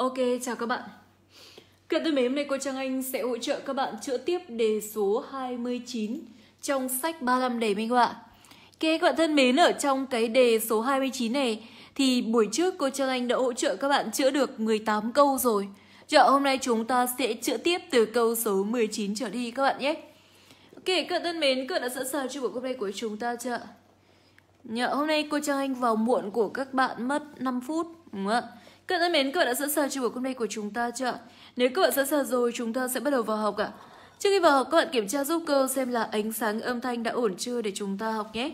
Ok, chào các bạn. Kiện thân mến, hôm nay cô Trang Anh sẽ hỗ trợ các bạn chữa tiếp đề số 29 trong sách 35 đề minh họa. kế các bạn thân mến, ở trong cái đề số 29 này thì buổi trước cô Trang Anh đã hỗ trợ các bạn chữa được 18 câu rồi. Chợ dạ, hôm nay chúng ta sẽ chữa tiếp từ câu số 19 trở đi các bạn nhé. Ok, các bạn thân mến, các bạn đã sẵn sàng cho buổi hôm nay của chúng ta chưa? Nhờ dạ, hôm nay cô Trang Anh vào muộn của các bạn mất 5 phút, đúng không ạ? Các bạn thân mến, các bạn đã sẵn sàng cho buổi hôm nay của chúng ta chưa Nếu các bạn sẵn sàng rồi, chúng ta sẽ bắt đầu vào học ạ. Trước khi vào học, các bạn kiểm tra giúp cô xem là ánh sáng âm thanh đã ổn chưa để chúng ta học nhé.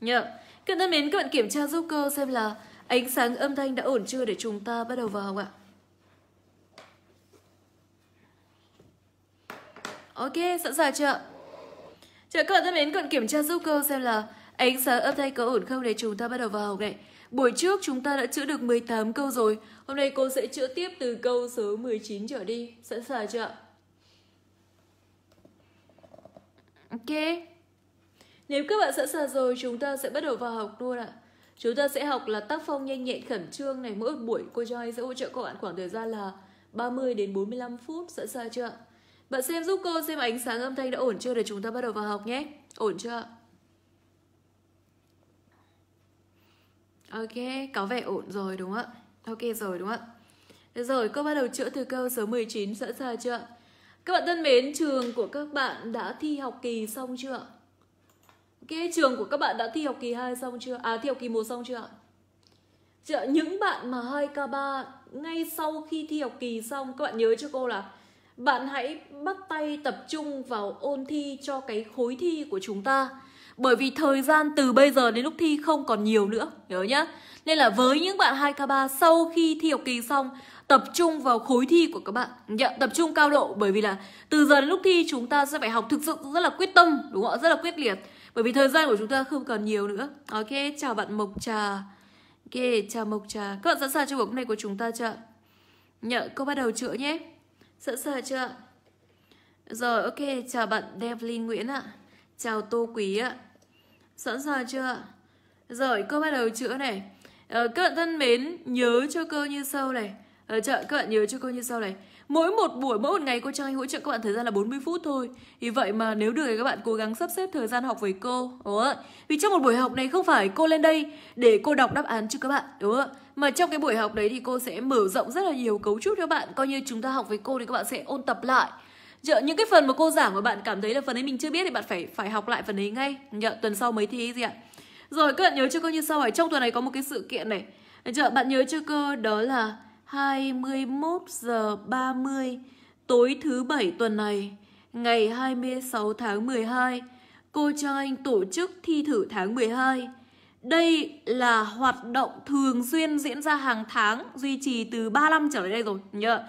Nhờ. Các bạn thân mến, các bạn kiểm tra giúp cô xem là ánh sáng âm thanh đã ổn chưa để chúng ta bắt đầu vào học ạ. Ok, sẵn sàng chưa Chờ các bạn thân mến, các bạn kiểm tra giúp cô xem là ánh sáng âm thanh có ổn không để chúng ta bắt đầu vào học này. Buổi trước chúng ta đã chữa được 18 câu rồi. Hôm nay cô sẽ chữa tiếp từ câu số 19 trở đi. Sẵn sàng chưa ạ? Ok. Nếu các bạn sẵn sàng rồi, chúng ta sẽ bắt đầu vào học luôn ạ. Chúng ta sẽ học là tác phong nhanh nhẹn khẩn trương này. Mỗi buổi cô Joy sẽ hỗ trợ các bạn khoảng thời gian là 30 đến 45 phút. Sẵn sàng chưa ạ? Bạn xem giúp cô xem ánh sáng âm thanh đã ổn chưa để chúng ta bắt đầu vào học nhé. Ổn chưa ạ? Ok, có vẻ ổn rồi đúng không ạ? Ok rồi đúng không ạ? Được rồi, cô bắt đầu chữa từ câu số 19 sẵn sàng chưa Các bạn thân mến, trường của các bạn đã thi học kỳ xong chưa Ok, trường của các bạn đã thi học kỳ 2 xong chưa? À, thi học kỳ 1 xong chưa ạ? Chợ dạ, những bạn mà 2K3 ngay sau khi thi học kỳ xong các bạn nhớ cho cô là bạn hãy bắt tay tập trung vào ôn thi cho cái khối thi của chúng ta bởi vì thời gian từ bây giờ đến lúc thi không còn nhiều nữa, nhớ nhá. Nên là với những bạn 2K3 sau khi thi học kỳ xong, tập trung vào khối thi của các bạn, nhá, dạ, tập trung cao độ bởi vì là từ giờ đến lúc thi chúng ta sẽ phải học thực sự rất là quyết tâm, đúng không ạ? Rất là quyết liệt. Bởi vì thời gian của chúng ta không còn nhiều nữa. Ok, chào bạn Mộc Trà. Ok, chào Mộc Trà. Các bạn sẵn sàng cho buổi này của chúng ta chưa? Nhớ, dạ, cô bắt đầu chữa nhé. Sẵn sàng chưa? Rồi, ok, chào bạn Devlin Nguyễn ạ. À. Chào Tô Quý ạ Sẵn sàng chưa Rồi cô bắt đầu chữa này ờ, Các bạn thân mến nhớ cho cô như sau này ờ, chợ, Các bạn nhớ cho cô như sau này Mỗi một buổi, mỗi một ngày cô Trang Anh hỗ trợ các bạn thời gian là 40 phút thôi Vì vậy mà nếu được thì các bạn cố gắng sắp xếp thời gian học với cô Đúng không? Vì trong một buổi học này không phải cô lên đây để cô đọc đáp án cho các bạn Đúng không? Mà trong cái buổi học đấy thì cô sẽ mở rộng rất là nhiều cấu trúc cho bạn Coi như chúng ta học với cô thì các bạn sẽ ôn tập lại Dạ, những cái phần mà cô giảng mà bạn cảm thấy là phần ấy mình chưa biết thì bạn phải phải học lại phần ấy ngay. Dạ, tuần sau mới thi gì ạ? Rồi các bạn nhớ chưa cô như sau này, trong tuần này có một cái sự kiện này. Dạ, bạn nhớ chưa cô đó là 21 giờ 30 tối thứ bảy tuần này, ngày 26 tháng 12, cô cho anh tổ chức thi thử tháng 12. Đây là hoạt động thường xuyên diễn ra hàng tháng, duy trì từ năm trở lại đây rồi nhớ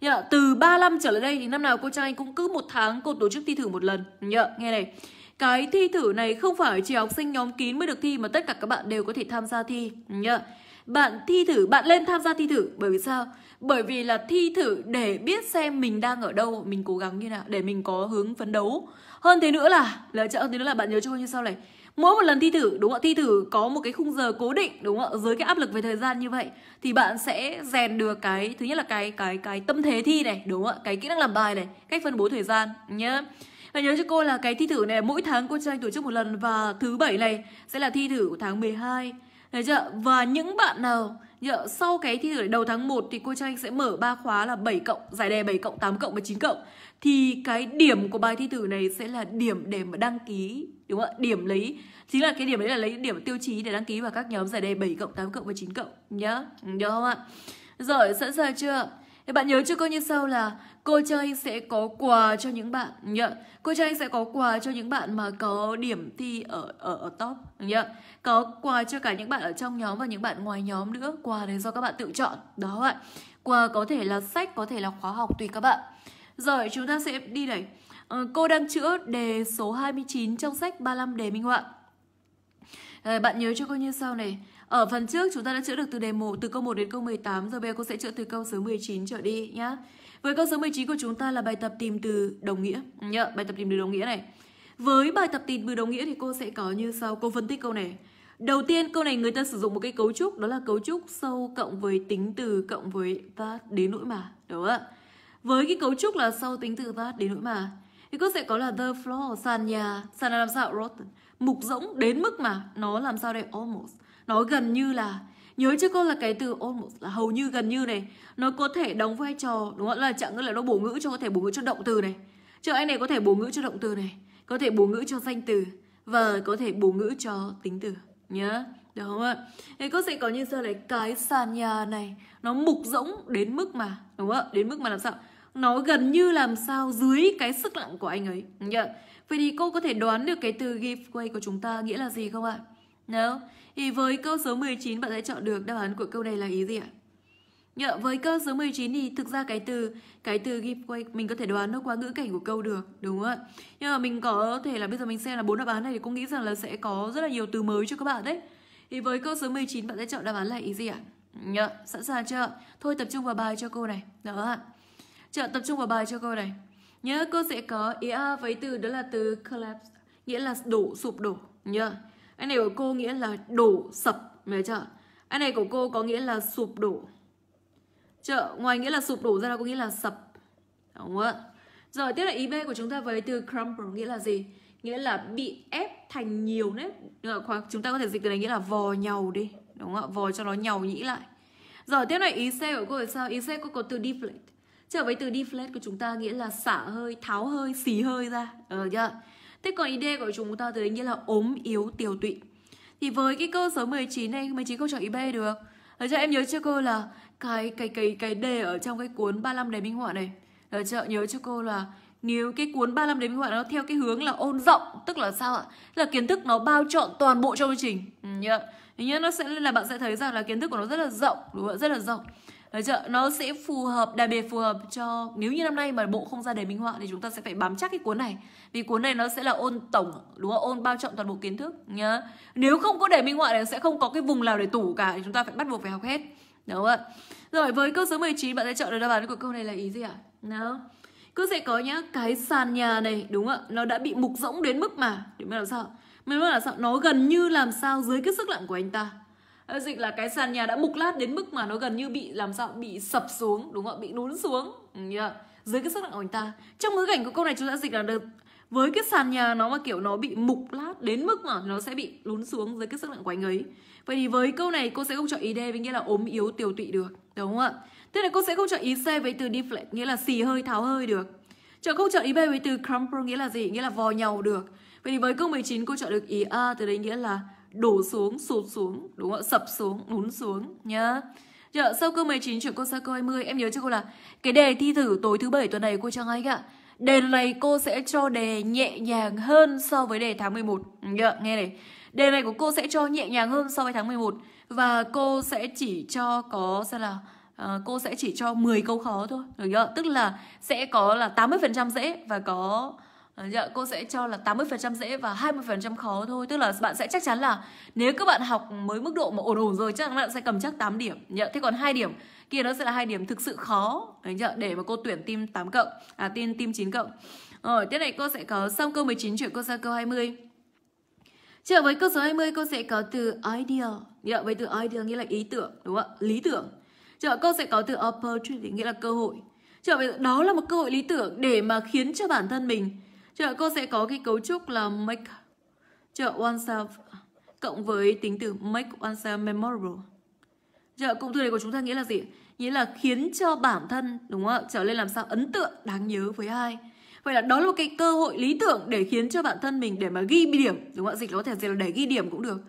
nhờ từ 35 trở lại đây thì năm nào cô trai cũng cứ một tháng cô tổ chức thi thử một lần nhờ nghe này cái thi thử này không phải chỉ học sinh nhóm kín mới được thi mà tất cả các bạn đều có thể tham gia thi nhờ bạn thi thử bạn lên tham gia thi thử bởi vì sao bởi vì là thi thử để biết xem mình đang ở đâu mình cố gắng như nào để mình có hướng phấn đấu hơn thế nữa là lựa chọn thế nữa là bạn nhớ cho như sau này mỗi một lần thi thử đúng không ạ thi thử có một cái khung giờ cố định đúng không ạ dưới cái áp lực về thời gian như vậy thì bạn sẽ rèn được cái thứ nhất là cái cái cái tâm thế thi này đúng không ạ cái kỹ năng làm bài này cách phân bố thời gian nhé và nhớ cho cô là cái thi thử này mỗi tháng cô Trang tổ chức một lần và thứ bảy này sẽ là thi thử của tháng 12. hai, chưa? Và những bạn nào nhớ, sau cái thi thử đầu tháng 1 thì cô Trang sẽ mở ba khóa là 7 cộng, giải đề 7 cộng, 8 cộng và 9 cộng thì cái điểm của bài thi thử này sẽ là điểm để mà đăng ký đúng không ạ điểm lấy chính là cái điểm đấy là lấy điểm tiêu chí để đăng ký vào các nhóm giải đề 7 cộng 8 cộng và 9 cộng nhá nhớ ừ, không ạ rồi sẵn sàng chưa thì bạn nhớ cho cô như sau là cô chơi sẽ có quà cho những bạn nhớ Cô chơi sẽ có quà cho những bạn mà có điểm thi ở ở, ở top nhớ Có quà cho cả những bạn ở trong nhóm và những bạn ngoài nhóm nữa. Quà đấy do các bạn tự chọn. Đó ạ. Quà có thể là sách, có thể là khóa học tùy các bạn. Rồi chúng ta sẽ đi này. Ờ, cô đang chữa đề số 29 trong sách 35 đề minh họa. Ờ, bạn nhớ cho cô như sau này. Ở phần trước chúng ta đã chữa được từ đề 1 từ câu 1 đến câu 18 rồi bây giờ cô sẽ chữa từ câu số 19 trở đi nhá. Với câu số 19 của chúng ta là bài tập tìm từ đồng nghĩa nhá, bài tập tìm từ đồng nghĩa này. Với bài tập tìm từ đồng nghĩa thì cô sẽ có như sau, cô phân tích câu này. Đầu tiên câu này người ta sử dụng một cái cấu trúc đó là cấu trúc sâu cộng với tính từ cộng với ta đến nỗi mà, đúng không ạ? với cái cấu trúc là sau tính từ phát đến nỗi mà thì cô sẽ có là the floor sàn nhà sàn là làm sao rotten mục rỗng đến mức mà nó làm sao đây almost nó gần như là nhớ chứ cô là cái từ almost là hầu như gần như này nó có thể đóng vai trò đúng không là trạng ngữ là nó bổ ngữ cho có thể bổ ngữ cho động từ này chữ anh này có thể bổ ngữ cho động từ này có thể bổ ngữ cho danh từ và có thể bổ ngữ cho tính từ nhớ được không ạ thì cô sẽ có như sau này cái sàn nhà này nó mục rỗng đến mức mà đúng không ạ đến mức mà làm sao nó gần như làm sao dưới cái sức nặng của anh ấy nhờ vậy thì cô có thể đoán được cái từ give way của chúng ta nghĩa là gì không ạ nếu no. thì với câu số 19 bạn sẽ chọn được đáp án của câu này là ý gì ạ à? với câu số 19 thì thực ra cái từ cái từ give way mình có thể đoán nó qua ngữ cảnh của câu được, đúng không ạ? Nhưng mà mình có thể là bây giờ mình xem là bốn đáp án này thì cũng nghĩ rằng là sẽ có rất là nhiều từ mới cho các bạn đấy. Thì với câu số 19 bạn sẽ chọn đáp án là ý gì ạ? Dạ, sẵn sàng chưa? Thôi tập trung vào bài cho cô này. Đó ạ. Chợ tập trung vào bài cho cô này. Nhớ cô sẽ có ý a với từ đó là từ collapse, nghĩa là đổ, sụp đổ. Nhớ. Anh này của cô nghĩa là đổ, sập. Nhớ chưa? Anh này của cô có nghĩa là sụp đổ. Chợ ngoài nghĩa là sụp đổ ra là có nghĩa là sập. Đúng không ạ? Rồi tiếp là ý B của chúng ta với từ crumble nghĩa là gì? Nghĩa là bị ép thành nhiều đấy. Ờ, chúng ta có thể dịch từ này nghĩa là vò nhầu đi. Đúng không ạ? Vò cho nó nhầu nhĩ lại. Rồi tiếp này ý C của cô là sao? Ý C cô có từ deflate trở với từ deflate của chúng ta nghĩa là xả hơi tháo hơi xì hơi ra ờ chưa thế còn id của chúng ta thì nghĩa là ốm yếu tiều tụy thì với cái cơ số 19 này 19 câu chọn ib được ở ờ, chưa? Em nhớ cho cô là cái cái cái cái đề ở trong cái cuốn 35 đề minh họa này. ở ờ, chợ Nhớ cho cô là nếu cái cuốn 35 đề minh họa nó theo cái hướng là ôn rộng, tức là sao ạ? Là kiến thức nó bao trọn toàn bộ trong chương trình. Ừ, nhớ. Thế nó sẽ là bạn sẽ thấy rằng là kiến thức của nó rất là rộng, đúng không? Rất là rộng. Đấy chưa? Nó sẽ phù hợp, đặc biệt phù hợp cho nếu như năm nay mà bộ không ra đề minh họa thì chúng ta sẽ phải bám chắc cái cuốn này. Vì cuốn này nó sẽ là ôn tổng, đúng không? Ôn bao trọn toàn bộ kiến thức nhá. Nếu không có đề minh họa thì sẽ không có cái vùng nào để tủ cả thì chúng ta phải bắt buộc phải học hết. Đúng không ạ? Rồi với câu số 19 bạn sẽ chọn được đáp án của câu này là ý gì ạ? Nào. Cứ sẽ có nhá, cái sàn nhà này đúng không ạ? Nó đã bị mục rỗng đến mức mà. Để mới làm sao? Mình là sao? Nó gần như làm sao dưới cái sức nặng của anh ta dịch là cái sàn nhà đã mục lát đến mức mà nó gần như bị làm sao bị sập xuống đúng không ạ bị lún xuống yeah. Ừ, dưới cái sức nặng của anh ta trong ngữ cảnh của câu này chúng ta dịch là được với cái sàn nhà nó mà kiểu nó bị mục lát đến mức mà nó sẽ bị lún xuống dưới cái sức nặng của anh ấy vậy thì với câu này cô sẽ không chọn ý D với nghĩa là ốm yếu tiều tụy được đúng không ạ thế là cô sẽ không chọn ý C với từ deflate nghĩa là xì hơi tháo hơi được chọn không chọn ý B với từ crumple nghĩa là gì nghĩa là vò nhau được vậy thì với câu 19 cô chọn được ý A từ đấy nghĩa là đổ xuống, sụt xuống, đúng không ạ? Sập xuống, lún xuống nhá. Dạ, sau câu 19 chuyển cô sang câu 20, em nhớ cho cô là cái đề thi thử tối thứ bảy tuần này cô cho ngay ạ. Đề này cô sẽ cho đề nhẹ nhàng hơn so với đề tháng 11. Dạ, nghe này. Đề này của cô sẽ cho nhẹ nhàng hơn so với tháng 11 và cô sẽ chỉ cho có xem là À, ờ, cô sẽ chỉ cho 10 câu khó thôi, được chưa? Tức là sẽ có là 80% dễ và có Ờ, dạ, cô sẽ cho là 80% dễ và 20% khó thôi tức là bạn sẽ chắc chắn là nếu các bạn học mới mức độ mà ổn ổn rồi chắc chắn bạn sẽ cầm chắc 8 điểm dạ, thế còn hai điểm kia nó sẽ là hai điểm thực sự khó Đấy, dạ, để mà cô tuyển team 8 cộng à team team 9 cộng rồi tiếp này cô sẽ có xong câu 19 chuyển cô sang câu 20 Trở với câu số 20 cô sẽ có từ idea, dạ, với từ idea nghĩa là ý tưởng đúng không ạ lý tưởng Trở dạ, cô sẽ có từ opportunity nghĩa là cơ hội Trở dạ, về đó là một cơ hội lý tưởng để mà khiến cho bản thân mình Chợ cô sẽ có cái cấu trúc là make chợ oneself cộng với tính từ make oneself memorable. Chợ cụm từ này của chúng ta nghĩa là gì? Nghĩa là khiến cho bản thân đúng không ạ? Trở lên làm sao ấn tượng, đáng nhớ với ai. Vậy là đó là một cái cơ hội lý tưởng để khiến cho bản thân mình để mà ghi điểm, đúng không ạ? Dịch nó có thể dịch là để ghi điểm cũng được.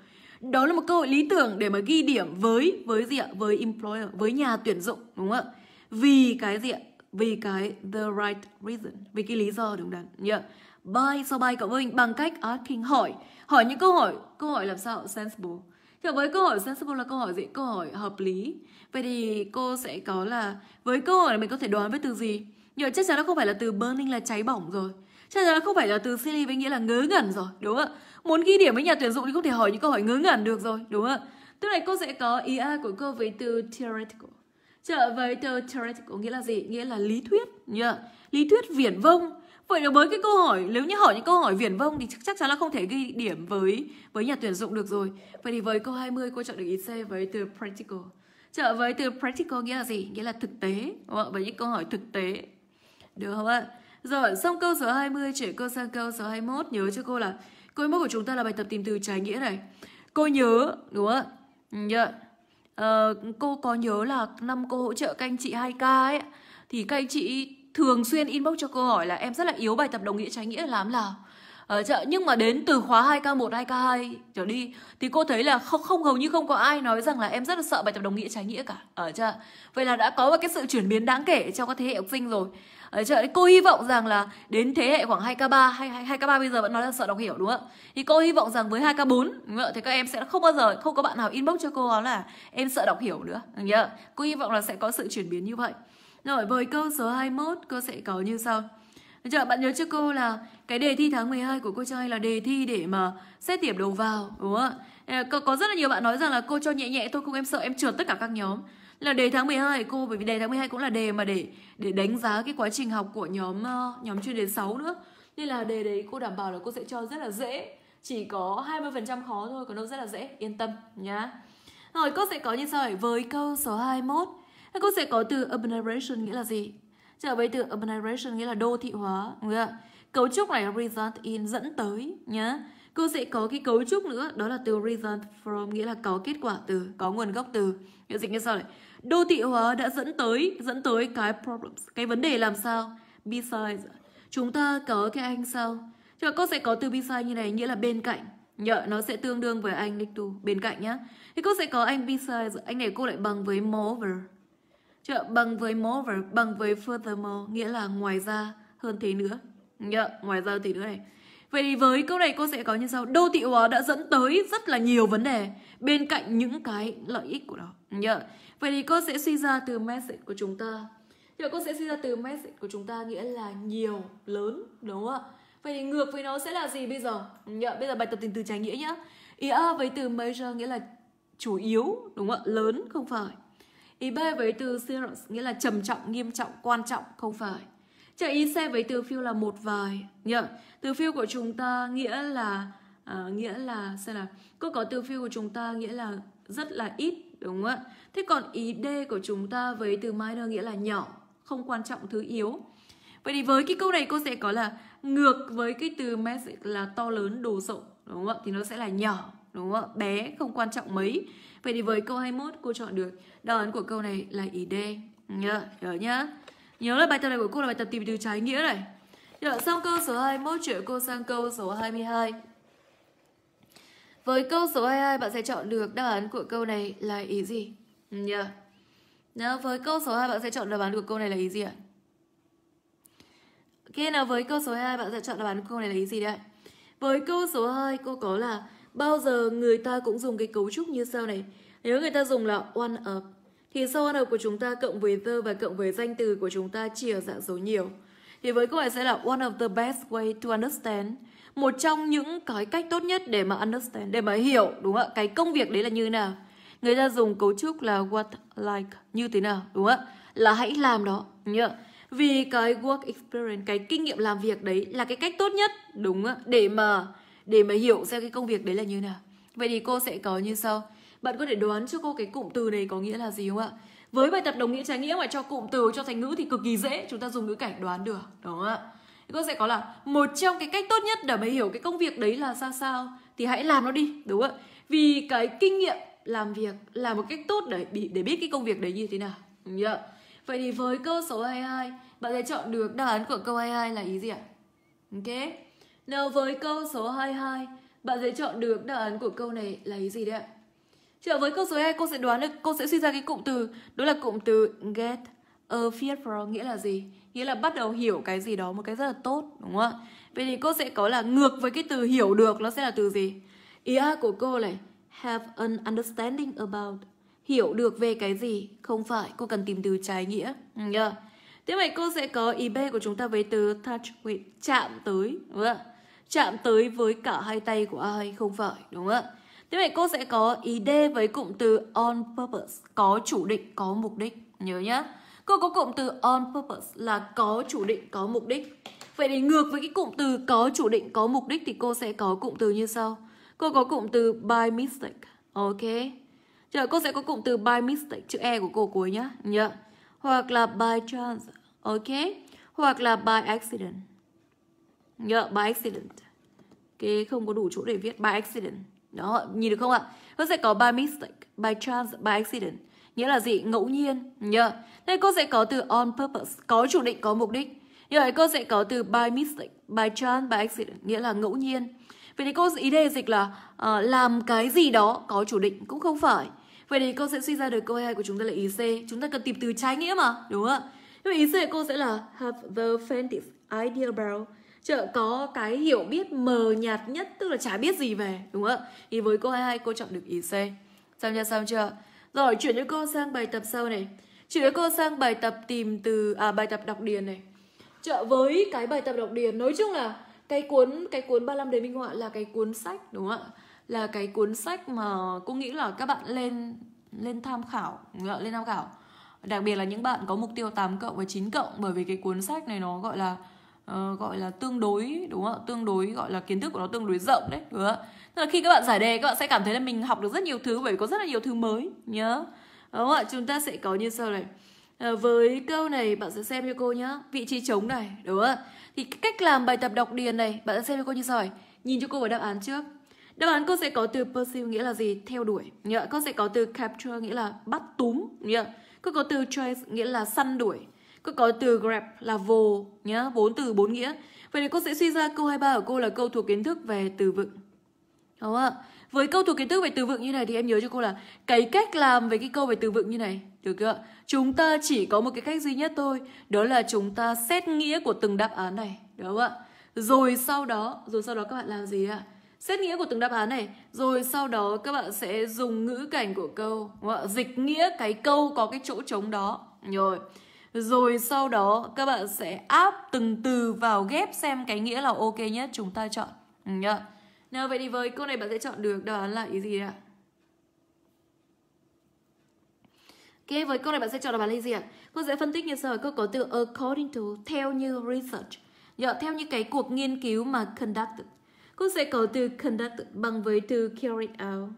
Đó là một cơ hội lý tưởng để mà ghi điểm với với gì ạ? Với employer, với nhà tuyển dụng, đúng không ạ? Vì cái gì ạ? vì cái the right reason vì cái lý do đúng đắn nhá yeah. buy so buy cộng với mình bằng cách asking hỏi hỏi những câu hỏi câu hỏi làm sao sensible thì với câu hỏi sensible là câu hỏi gì câu hỏi hợp lý vậy thì cô sẽ có là với câu hỏi này mình có thể đoán với từ gì nhờ chắc chắn nó không phải là từ burning là cháy bỏng rồi chắc chắn nó không phải là từ silly với nghĩa là ngớ ngẩn rồi đúng không ạ muốn ghi điểm với nhà tuyển dụng thì không thể hỏi những câu hỏi ngớ ngẩn được rồi đúng không ạ Tức là cô sẽ có ý A của cô với từ theoretical Trở với từ theoretical có nghĩa là gì? Nghĩa là lý thuyết nhá. Lý thuyết viển vông. Vậy là với cái câu hỏi, nếu như hỏi những câu hỏi viển vông thì chắc chắn là không thể ghi điểm với với nhà tuyển dụng được rồi. Vậy thì với câu 20 cô chọn được ý C với từ practical. Trở với từ practical nghĩa là gì? Nghĩa là thực tế, đúng không Với những câu hỏi thực tế. Được không ạ? Rồi, xong câu số 20 chuyển câu sang câu số 21. Nhớ cho cô là câu 21 của chúng ta là bài tập tìm từ trái nghĩa này. Cô nhớ, đúng không ạ? Yeah. Ờ, cô có nhớ là năm cô hỗ trợ các anh chị 2K ấy Thì các anh chị thường xuyên inbox cho cô hỏi là em rất là yếu bài tập đồng nghĩa trái nghĩa làm là ở ờ, chợ nhưng mà đến từ khóa 2K1, 2K2 trở đi thì cô thấy là không không hầu như không có ai nói rằng là em rất là sợ bài tập đồng nghĩa trái nghĩa cả ở ờ, chợ vậy là đã có một cái sự chuyển biến đáng kể trong các thế hệ học sinh rồi đấy chứ cô hy vọng rằng là đến thế hệ khoảng 2k3 hay 2k3 bây giờ vẫn nói là sợ đọc hiểu đúng không ạ thì cô hy vọng rằng với 2k4 thì các em sẽ không bao giờ không có bạn nào inbox cho cô nói là em sợ đọc hiểu nữa đúng không? cô hy vọng là sẽ có sự chuyển biến như vậy rồi với câu số 21 cô sẽ có như sau chờ bạn nhớ cho cô là cái đề thi tháng 12 của cô trai là đề thi để mà xét điểm đầu vào đúng không ạ? Có, có rất là nhiều bạn nói rằng là cô cho nhẹ nhẹ thôi không em sợ em trượt tất cả các nhóm là đề tháng 12 cô bởi vì đề tháng 12 cũng là đề mà để để đánh giá cái quá trình học của nhóm ờ, nhóm chuyên đề 6 nữa nên là đề đấy cô đảm bảo là cô sẽ cho rất là dễ chỉ có 20% khó thôi còn đâu rất là dễ yên tâm nhá rồi cô sẽ có như sau này với câu số 21 cô sẽ có từ urbanization nghĩa là gì trở với từ urbanization nghĩa là đô thị hóa đúng không? cấu trúc này result in dẫn tới nhá cô sẽ có cái cấu trúc nữa đó là từ result from nghĩa là có kết quả từ có nguồn gốc từ nghĩa dịch như sau này Đô thị hóa đã dẫn tới dẫn tới cái problems, cái vấn đề làm sao? Besides, chúng ta có cái anh sao? Chứ cô sẽ có từ beside như này, nghĩa là bên cạnh. nhợ nó sẽ tương đương với anh next to, bên cạnh nhá. Thì cô sẽ có anh besides, anh này cô lại bằng với moreover. chợ bằng với moreover, bằng với furthermore, nghĩa là ngoài ra, hơn thế nữa. nhợ ngoài ra thì nữa này. Vậy thì với câu này cô sẽ có như sau Đô thị hóa đã dẫn tới rất là nhiều vấn đề Bên cạnh những cái lợi ích của nó Nhờ Vậy thì cô sẽ suy ra từ message của chúng ta Thì cô sẽ suy ra từ message của chúng ta nghĩa là nhiều, lớn, đúng không ạ? Vậy thì ngược với nó sẽ là gì bây giờ? Nhờ, dạ, bây giờ bài tập tình từ trái nghĩa nhá Ý A với từ major nghĩa là chủ yếu, đúng không ạ? Lớn, không phải Ý B với từ serious nghĩa là trầm trọng, nghiêm trọng, quan trọng, không phải Chờ ý C với từ few là một vài nhá. Dạ, từ few của chúng ta nghĩa là à, Nghĩa là, xem nào Cô có từ few của chúng ta nghĩa là rất là ít Đúng ạ. Thế còn ý D của chúng ta với từ minor nghĩa là nhỏ, không quan trọng thứ yếu. Vậy thì với cái câu này cô sẽ có là ngược với cái từ massive là to lớn đồ sộ, đúng không ạ? Thì nó sẽ là nhỏ, đúng không ạ? Bé, không quan trọng mấy. Vậy thì với câu 21 cô chọn được đáp án của câu này là ý D. Nhớ, nhớ nhá. Nhớ là bài tập này của cô là bài tập tìm từ trái nghĩa này. Rồi xong câu số 21 chuyển cô sang câu số 22. Với câu số 22 bạn sẽ chọn được đáp án của câu này là ý gì? Nhờ. Yeah. với câu số 2 bạn sẽ chọn đáp án của câu này là ý gì ạ? Ok nào với câu số 2 bạn sẽ chọn đáp án của câu này là ý gì đấy? Với câu số 2 cô có là bao giờ người ta cũng dùng cái cấu trúc như sau này. Nếu người ta dùng là one of thì sau one of của chúng ta cộng với the và cộng với danh từ của chúng ta chia dạng số nhiều. Thì với câu này sẽ là one of the best way to understand một trong những cái cách tốt nhất để mà understand để mà hiểu đúng không ạ cái công việc đấy là như nào người ta dùng cấu trúc là what like như thế nào đúng không ạ là hãy làm đó nhớ vì cái work experience cái kinh nghiệm làm việc đấy là cái cách tốt nhất đúng không ạ để mà để mà hiểu xem cái công việc đấy là như nào vậy thì cô sẽ có như sau bạn có thể đoán cho cô cái cụm từ này có nghĩa là gì không ạ với bài tập đồng nghĩa trái nghĩa mà cho cụm từ cho thành ngữ thì cực kỳ dễ chúng ta dùng ngữ cảnh đoán được đúng không ạ Chúng tôi sẽ có là một trong cái cách tốt nhất để mày hiểu cái công việc đấy là ra sao thì hãy làm nó đi, đúng không Vì cái kinh nghiệm làm việc là một cách tốt để để biết cái công việc đấy như thế nào. Đúng chưa? Vậy thì với câu số 22, bạn sẽ chọn được đáp án của câu 22 là ý gì ạ? Ok. Nào với câu số 22, bạn sẽ chọn được đáp án của câu này là ý gì đấy ạ? Trở với câu số 2, cô sẽ đoán được, cô sẽ suy ra cái cụm từ, đó là cụm từ get a fear from nghĩa là gì? nghĩa là bắt đầu hiểu cái gì đó một cái rất là tốt đúng không ạ vậy thì cô sẽ có là ngược với cái từ hiểu được nó sẽ là từ gì ý A của cô này have an understanding about hiểu được về cái gì không phải cô cần tìm từ trái nghĩa ừ, nhá yeah. tiếp vậy cô sẽ có ý B của chúng ta với từ touch with chạm tới đúng không? ạ? chạm tới với cả hai tay của ai không phải đúng không ạ Thế vậy cô sẽ có ý D với cụm từ on purpose, có chủ định, có mục đích. Nhớ nhá. Cô có cụm từ on purpose là có chủ định, có mục đích. Vậy thì ngược với cái cụm từ có chủ định, có mục đích thì cô sẽ có cụm từ như sau. Cô có cụm từ by mistake. Ok. Rồi cô sẽ có cụm từ by mistake, chữ E của cô cuối nhá. nhớ Yeah. Hoặc là by chance. Ok. Hoặc là by accident. nhớ yeah, by accident. Cái không có đủ chỗ để viết by accident. Đó, nhìn được không ạ? Nó sẽ có by mistake, by chance, by accident. Nghĩa là gì? Ngẫu nhiên. nhớ Yeah. Nên cô sẽ có từ on purpose, có chủ định, có mục đích. Như vậy cô sẽ có từ by mistake, by chance, by accident, nghĩa là ngẫu nhiên. Vậy thì cô ý đề dịch là uh, làm cái gì đó có chủ định cũng không phải. Vậy thì cô sẽ suy ra được câu hai của chúng ta là ý C. Chúng ta cần tìm từ trái nghĩa mà, đúng không ạ? Nhưng ý C cô sẽ là have the faintest idea about chợ có cái hiểu biết mờ nhạt nhất tức là chả biết gì về đúng không ạ thì với cô hai cô chọn được ý C xong chưa xong chưa rồi chuyển cho cô sang bài tập sau này Chị đã cô sang bài tập tìm từ à bài tập đọc điền này. Trợ với cái bài tập đọc điền nói chung là cái cuốn cái cuốn 35 đề minh họa là cái cuốn sách đúng không ạ? Là cái cuốn sách mà cô nghĩ là các bạn lên lên tham khảo, lên tham khảo. Đặc biệt là những bạn có mục tiêu 8 cộng và 9 cộng bởi vì cái cuốn sách này nó gọi là uh, gọi là tương đối đúng không ạ? Tương đối gọi là kiến thức của nó tương đối rộng đấy, đúng không ạ? khi các bạn giải đề các bạn sẽ cảm thấy là mình học được rất nhiều thứ bởi vì có rất là nhiều thứ mới nhớ. Đúng không ạ? Chúng ta sẽ có như sau này. À, với câu này bạn sẽ xem cho cô nhá. Vị trí trống này, đúng không ạ? Thì cách làm bài tập đọc điền này, bạn sẽ xem cho cô như sau này. Nhìn cho cô vào đáp án trước. Đáp án cô sẽ có từ pursue nghĩa là gì? Theo đuổi. Nhớ, cô sẽ có từ capture nghĩa là bắt túm. Nhớ, cô có từ chase nghĩa là săn đuổi. Cô có từ grab là vồ nhá, bốn từ bốn nghĩa. Vậy thì cô sẽ suy ra câu 23 của cô là câu thuộc kiến thức về từ vựng. Đúng không ạ? với câu thuộc kiến thức về từ vựng như này thì em nhớ cho cô là cái cách làm về cái câu về từ vựng như này được chưa chúng ta chỉ có một cái cách duy nhất thôi đó là chúng ta xét nghĩa của từng đáp án này đúng không ạ rồi sau đó rồi sau đó các bạn làm gì ạ xét nghĩa của từng đáp án này rồi sau đó các bạn sẽ dùng ngữ cảnh của câu đúng không? dịch nghĩa cái câu có cái chỗ trống đó rồi rồi sau đó các bạn sẽ áp từng từ vào ghép xem cái nghĩa là ok nhất chúng ta chọn nhá nào vậy thì với câu này bạn sẽ chọn được đáp án là ý gì ạ? Ok, với câu này bạn sẽ chọn đáp án là gì ạ? Cô sẽ phân tích như sau, câu có từ according to, theo như research. Dạ, theo như cái cuộc nghiên cứu mà conducted. Cô sẽ có từ conducted bằng với từ carried out.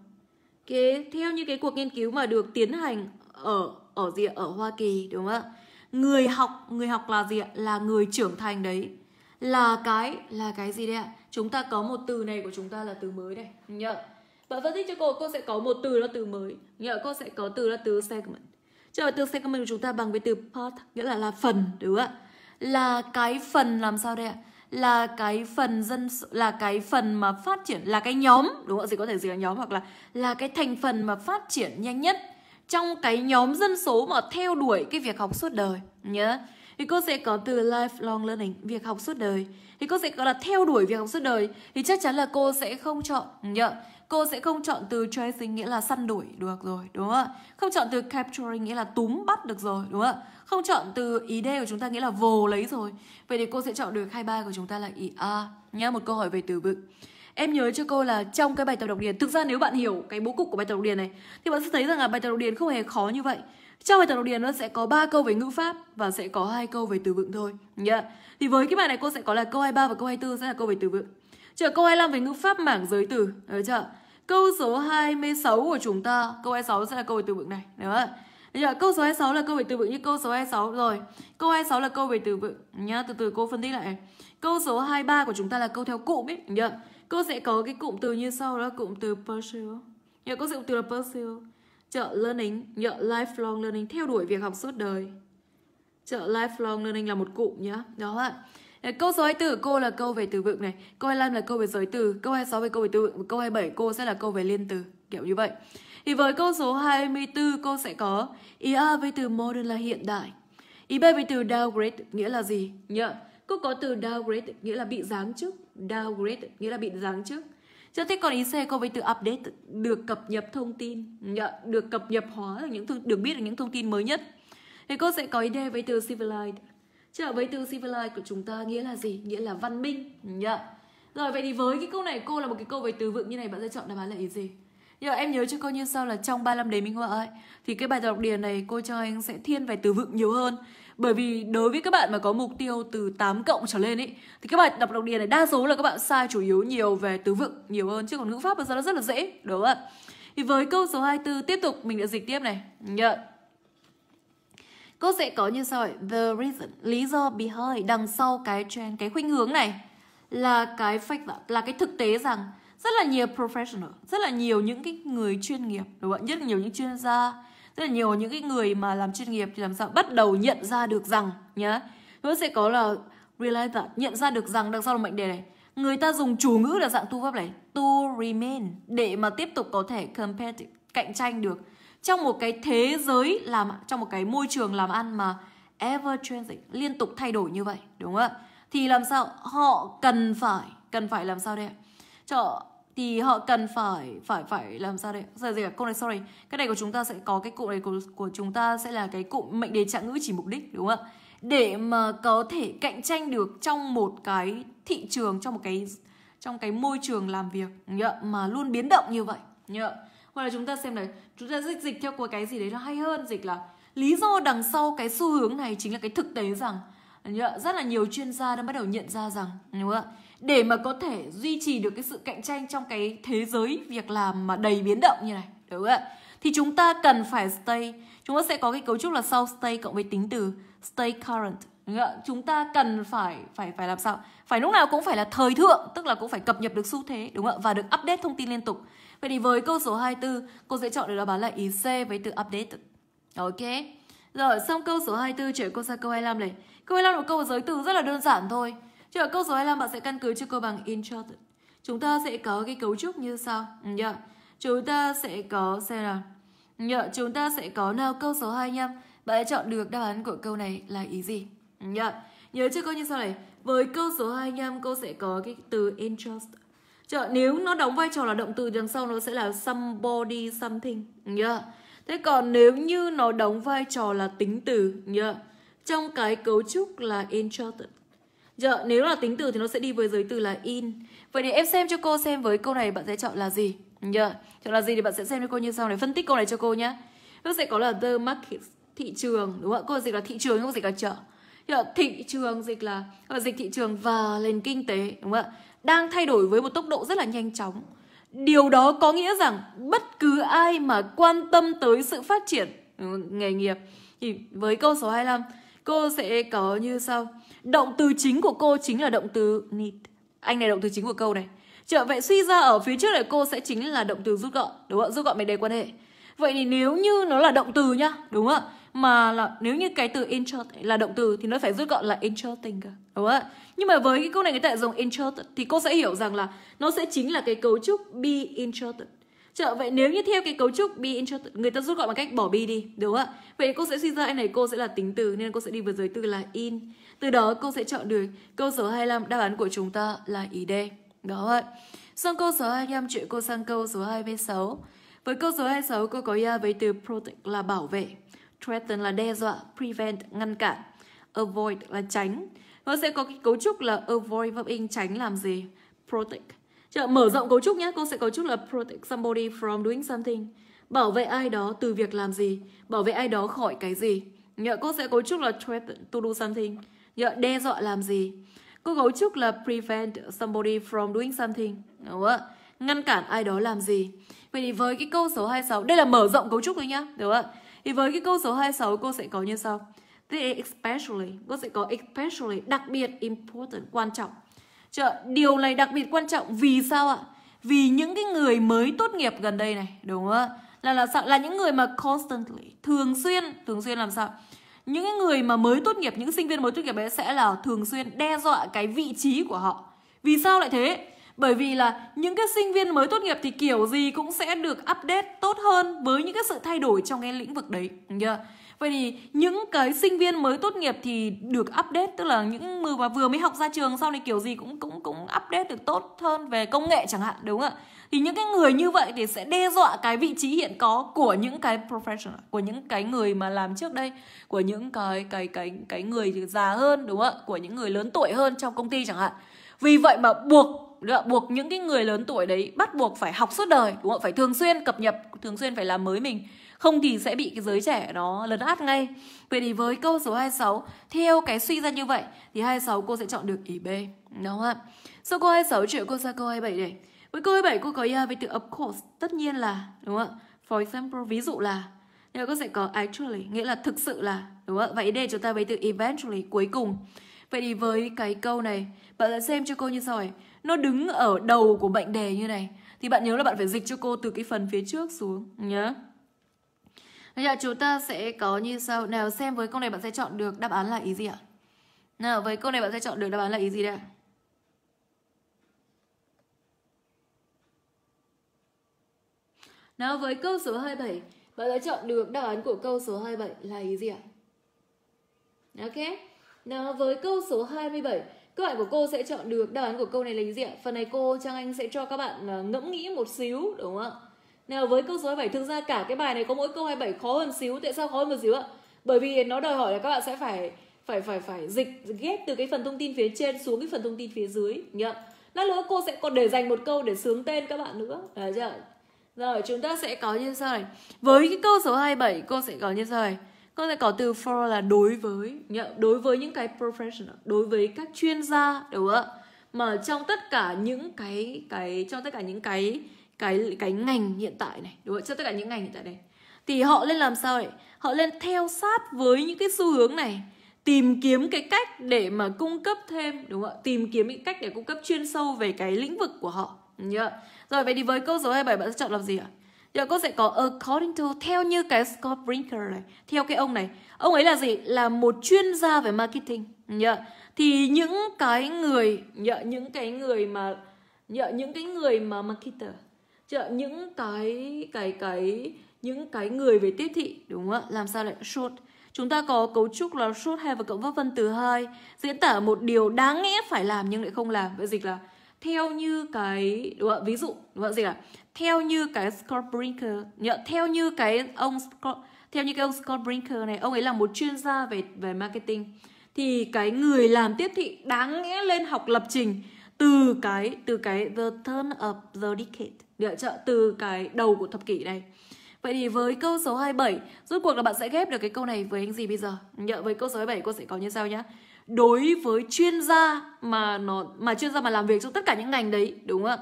Ok, theo như cái cuộc nghiên cứu mà được tiến hành ở ở gì ở Hoa Kỳ đúng không ạ? Người học, người học là gì ạ? Là người trưởng thành đấy là cái là cái gì đây ạ? Chúng ta có một từ này của chúng ta là từ mới đây, nhớ. Bạn phân tích cho cô, cô sẽ có một từ là từ mới. Nhớ cô sẽ có từ là từ segment. Trở từ segment của chúng ta bằng với từ part, nghĩa là là phần, đúng không ạ? Là cái phần làm sao đây ạ? Là cái phần dân là cái phần mà phát triển là cái nhóm, đúng không ạ? Gì có thể gì là nhóm hoặc là là cái thành phần mà phát triển nhanh nhất trong cái nhóm dân số mà theo đuổi cái việc học suốt đời nhớ thì cô sẽ có từ lifelong learning việc học suốt đời thì cô sẽ gọi là theo đuổi việc học suốt đời thì chắc chắn là cô sẽ không chọn nhở cô sẽ không chọn từ chasing nghĩa là săn đuổi được rồi đúng không ạ không chọn từ capturing nghĩa là túm bắt được rồi đúng không ạ không chọn từ ý đê của chúng ta nghĩa là vồ lấy rồi vậy thì cô sẽ chọn được hai ba của chúng ta là ý a nhá một câu hỏi về từ vựng em nhớ cho cô là trong cái bài tập đọc điền thực ra nếu bạn hiểu cái bố cục của bài tập đọc điền này thì bạn sẽ thấy rằng là bài tập đọc điền không hề khó như vậy trong bài tập đọc điền nó sẽ có 3 câu về ngữ pháp và sẽ có hai câu về từ vựng thôi nhá. Yeah. Thì với cái bài này cô sẽ có là câu 23 và câu 24 sẽ là câu về từ vựng. Chờ câu 25 về ngữ pháp mảng giới từ, được chưa? Câu số 26 của chúng ta, câu 26 sẽ là câu về từ vựng này, được không? Bây giờ câu số 26 là câu về từ vựng như câu số 26 rồi. Câu 26 là câu về từ vựng nhá, từ từ cô phân tích lại. Câu số 23 của chúng ta là câu theo cụm ấy nhá. Cô sẽ có cái cụm từ như sau đó là cụm từ pursue. Nhớ cô sẽ cụm từ là pursue. Chợ learning, nhờ lifelong learning theo đuổi việc học suốt đời. Chợ lifelong learning là một cụm nhá. Đó ạ. Câu số 24 cô là câu về từ vựng này, câu 25 là câu về giới từ, câu 26 về câu về từ vựng, câu 27 cô sẽ là câu về liên từ, kiểu như vậy. Thì với câu số 24 cô sẽ có ý A với từ modern là hiện đại. Ý B với từ downgrade nghĩa là gì? Nhớ, cô có từ downgrade nghĩa là bị giáng chức, downgrade nghĩa là bị giáng chức. Cho thế còn IC với tự update được cập nhật thông tin, dạ, được cập nhật hóa được những thông được biết được những thông tin mới nhất. Thì cô sẽ có ID với từ civilized. Trở với từ civilized của chúng ta nghĩa là gì? Nghĩa là văn minh. Nhờ. Dạ. Rồi vậy thì với cái câu này cô là một cái câu về từ vựng như này bạn sẽ chọn đáp án là ý gì? Giờ em nhớ cho cô như sau là trong 35 đề minh họa ấy thì cái bài tập đọc điền này cô cho anh sẽ thiên về từ vựng nhiều hơn. Bởi vì đối với các bạn mà có mục tiêu từ 8 cộng trở lên ấy thì các bài đọc đọc điền này đa số là các bạn sai chủ yếu nhiều về từ vựng nhiều hơn chứ còn ngữ pháp bây giờ nó rất là dễ, đúng không ạ? Thì với câu số 24 tiếp tục mình đã dịch tiếp này. Nhận. câu sẽ có như sau ấy. The reason, lý do behind đằng sau cái trend, cái khuynh hướng này là cái fact là cái thực tế rằng rất là nhiều professional, rất là nhiều những cái người chuyên nghiệp, đúng không ạ? Rất là nhiều những chuyên gia rất là nhiều những cái người mà làm chuyên nghiệp thì làm sao bắt đầu nhận ra được rằng nhá nó sẽ có là realize that nhận ra được rằng đằng sau là mệnh đề này người ta dùng chủ ngữ là dạng tu pháp này to remain để mà tiếp tục có thể compete cạnh tranh được trong một cái thế giới làm trong một cái môi trường làm ăn mà ever changing liên tục thay đổi như vậy đúng không ạ thì làm sao họ cần phải cần phải làm sao đây ạ thì họ cần phải phải phải làm sao đấy giờ gì cả câu này sorry cái này của chúng ta sẽ có cái cụm này của, của chúng ta sẽ là cái cụm mệnh đề trạng ngữ chỉ mục đích đúng không ạ để mà có thể cạnh tranh được trong một cái thị trường trong một cái trong cái môi trường làm việc nhợ mà luôn biến động như vậy nhợ hoặc là chúng ta xem này chúng ta dịch dịch theo của cái gì đấy nó hay hơn dịch là lý do đằng sau cái xu hướng này chính là cái thực tế rằng nhợ rất là nhiều chuyên gia đã bắt đầu nhận ra rằng đúng không ạ để mà có thể duy trì được cái sự cạnh tranh trong cái thế giới việc làm mà đầy biến động như này đúng không ạ thì chúng ta cần phải stay chúng ta sẽ có cái cấu trúc là sau stay cộng với tính từ stay current đúng không? chúng ta cần phải phải phải làm sao phải lúc nào cũng phải là thời thượng tức là cũng phải cập nhật được xu thế đúng không ạ và được update thông tin liên tục vậy thì với câu số 24 cô sẽ chọn được đáp án là ý c với từ update ok rồi xong câu số 24 chuyển cô sang câu 25 này câu 25 là một câu giới từ rất là đơn giản thôi Chứ câu số 25 bạn sẽ căn cứ cho cô bằng intro. Chúng ta sẽ có cái cấu trúc như sau. Nhờ. Chúng ta sẽ có xem nào. Nhờ chúng ta sẽ có nào câu số 25. Bạn đã chọn được đáp án của câu này là ý gì? Nhờ. Nhớ cho cô như sau này. Với câu số 25 cô sẽ có cái từ interest. Chờ, nếu nó đóng vai trò là động từ đằng sau nó sẽ là somebody something. Nhớ. Thế còn nếu như nó đóng vai trò là tính từ nhớ Trong cái cấu trúc là introduced Giờ, nếu là tính từ thì nó sẽ đi với giới từ là in. Vậy thì em xem cho cô xem với câu này bạn sẽ chọn là gì. Nhờ. Dạ, chọn là gì thì bạn sẽ xem cho cô như sau này. Phân tích câu này cho cô nhé. Nó sẽ có là the market, thị trường. Đúng không ạ? Cô dịch là thị trường, không dịch là chợ. Giờ, dạ, thị trường dịch là ờ, dịch thị trường và nền kinh tế. Đúng không ạ? Đang thay đổi với một tốc độ rất là nhanh chóng. Điều đó có nghĩa rằng bất cứ ai mà quan tâm tới sự phát triển ừ, nghề nghiệp thì với câu số 25 Cô sẽ có như sau. Động từ chính của cô chính là động từ need. Anh này động từ chính của câu này. Trở vậy suy ra ở phía trước này cô sẽ chính là động từ rút gọn. Đúng không? Rút gọn mệnh đề quan hệ. Vậy thì nếu như nó là động từ nhá, đúng không Mà là nếu như cái từ intro là động từ thì nó phải rút gọn là interesting cả. Đúng không ạ? Nhưng mà với cái câu này người ta dùng intro thì cô sẽ hiểu rằng là nó sẽ chính là cái cấu trúc be interested Chợ vậy nếu như theo cái cấu trúc be interested, người ta rút gọn bằng cách bỏ be đi, đúng không ạ? Vậy cô sẽ suy ra anh này cô sẽ là tính từ nên cô sẽ đi vào giới từ là in. Từ đó cô sẽ chọn được câu số 25 đáp án của chúng ta là ý D. Đó ạ. Xong câu số 25 chuyện cô sang câu số 26. Với câu số 26 cô có ra với từ protect là bảo vệ, threaten là đe dọa, prevent ngăn cản, avoid là tránh. Nó sẽ có cái cấu trúc là avoid verb in tránh làm gì? Protect Chợ mở rộng cấu trúc nhé, cô sẽ cấu trúc là protect somebody from doing something. Bảo vệ ai đó từ việc làm gì, bảo vệ ai đó khỏi cái gì. Nhớ cô sẽ cấu trúc là threaten to do something. Nhớ đe dọa làm gì. Cô cấu trúc là prevent somebody from doing something. Đúng không ạ? Ngăn cản ai đó làm gì. Vậy thì với cái câu số 26, đây là mở rộng cấu trúc thôi nhá, đúng không ạ? Thì với cái câu số 26 cô sẽ có như sau. Thế especially, cô sẽ có especially đặc biệt important quan trọng chưa? Điều này đặc biệt quan trọng vì sao ạ? Vì những cái người mới tốt nghiệp gần đây này, đúng không ạ? Là là sao? Là những người mà constantly, thường xuyên, thường xuyên làm sao? Những cái người mà mới tốt nghiệp, những sinh viên mới tốt nghiệp ấy sẽ là thường xuyên đe dọa cái vị trí của họ. Vì sao lại thế? Bởi vì là những cái sinh viên mới tốt nghiệp thì kiểu gì cũng sẽ được update tốt hơn với những cái sự thay đổi trong cái lĩnh vực đấy. Chưa? Vậy thì những cái sinh viên mới tốt nghiệp thì được update tức là những người mà vừa mới học ra trường sau này kiểu gì cũng cũng cũng update được tốt hơn về công nghệ chẳng hạn đúng không ạ? Thì những cái người như vậy thì sẽ đe dọa cái vị trí hiện có của những cái professional của những cái người mà làm trước đây của những cái cái cái cái người già hơn đúng không ạ? Của những người lớn tuổi hơn trong công ty chẳng hạn. Vì vậy mà buộc buộc những cái người lớn tuổi đấy bắt buộc phải học suốt đời đúng không phải thường xuyên cập nhật thường xuyên phải làm mới mình không thì sẽ bị cái giới trẻ nó lấn át ngay vậy thì với câu số 26 theo cái suy ra như vậy thì 26 cô sẽ chọn được ý B đúng không ạ sau câu 26 chuyển cô sang câu 27 này với câu 27 cô có uh, về từ of course tất nhiên là đúng không ạ for example ví dụ là nên cô sẽ có actually nghĩa là thực sự là đúng không ạ vậy để chúng ta về từ eventually cuối cùng Vậy thì với cái câu này, bạn sẽ xem cho cô như sau này. Nó đứng ở đầu của mệnh đề như này. Thì bạn nhớ là bạn phải dịch cho cô từ cái phần phía trước xuống nhé. Bây giờ chúng ta sẽ có như sau. Nào xem với câu này bạn sẽ chọn được đáp án là ý gì ạ? Nào với câu này bạn sẽ chọn được đáp án là ý gì đây Nào với câu số 27, bạn đã chọn được đáp án của câu số 27 là ý gì ạ? Ok. Nào với câu số 27, các bạn của cô sẽ chọn được đáp án của câu này là ý gì ạ? Phần này cô Trang Anh sẽ cho các bạn à, ngẫm nghĩ một xíu đúng không ạ? nào với câu số 27 thực ra cả cái bài này có mỗi câu 27 khó hơn xíu tại sao khó hơn một xíu ạ bởi vì nó đòi hỏi là các bạn sẽ phải phải phải phải dịch ghép từ cái phần thông tin phía trên xuống cái phần thông tin phía dưới nhá lát nữa cô sẽ còn để dành một câu để sướng tên các bạn nữa được chưa rồi chúng ta sẽ có như sau này với cái câu số 27 cô sẽ có như sau này cô sẽ có từ for là đối với nhá đối với những cái professional đối với các chuyên gia đúng không ạ mà trong tất cả những cái cái trong tất cả những cái cái cái ngành hiện tại này đúng không? cho tất cả những ngành hiện tại này thì họ lên làm sao ấy họ lên theo sát với những cái xu hướng này tìm kiếm cái cách để mà cung cấp thêm đúng không ạ tìm kiếm cái cách để cung cấp chuyên sâu về cái lĩnh vực của họ nhớ rồi vậy thì với câu số 27 bạn sẽ chọn làm gì ạ giờ cô sẽ có according to theo như cái Scott Brinker này theo cái ông này ông ấy là gì là một chuyên gia về marketing nhớ thì những cái người nhớ những cái người mà nhớ những cái người mà marketer những cái cái cái những cái người về tiếp thị đúng không ạ làm sao lại short chúng ta có cấu trúc là short have và cộng pháp vân từ hai diễn tả một điều đáng nghĩa phải làm nhưng lại không làm vậy dịch là theo như cái đúng không? ạ ví dụ đúng không? dịch là theo như cái Scott Brinker nhớ, theo như cái ông Scott, theo như cái ông Scott Brinker này ông ấy là một chuyên gia về về marketing thì cái người làm tiếp thị đáng nghĩa lên học lập trình từ cái từ cái the turn of the decade Địa trợ từ cái đầu của thập kỷ này Vậy thì với câu số 27 Rốt cuộc là bạn sẽ ghép được cái câu này với anh gì bây giờ Nhờ với câu số 27 cô sẽ có như sau nhá Đối với chuyên gia mà nó mà chuyên gia mà làm việc trong tất cả những ngành đấy Đúng không ạ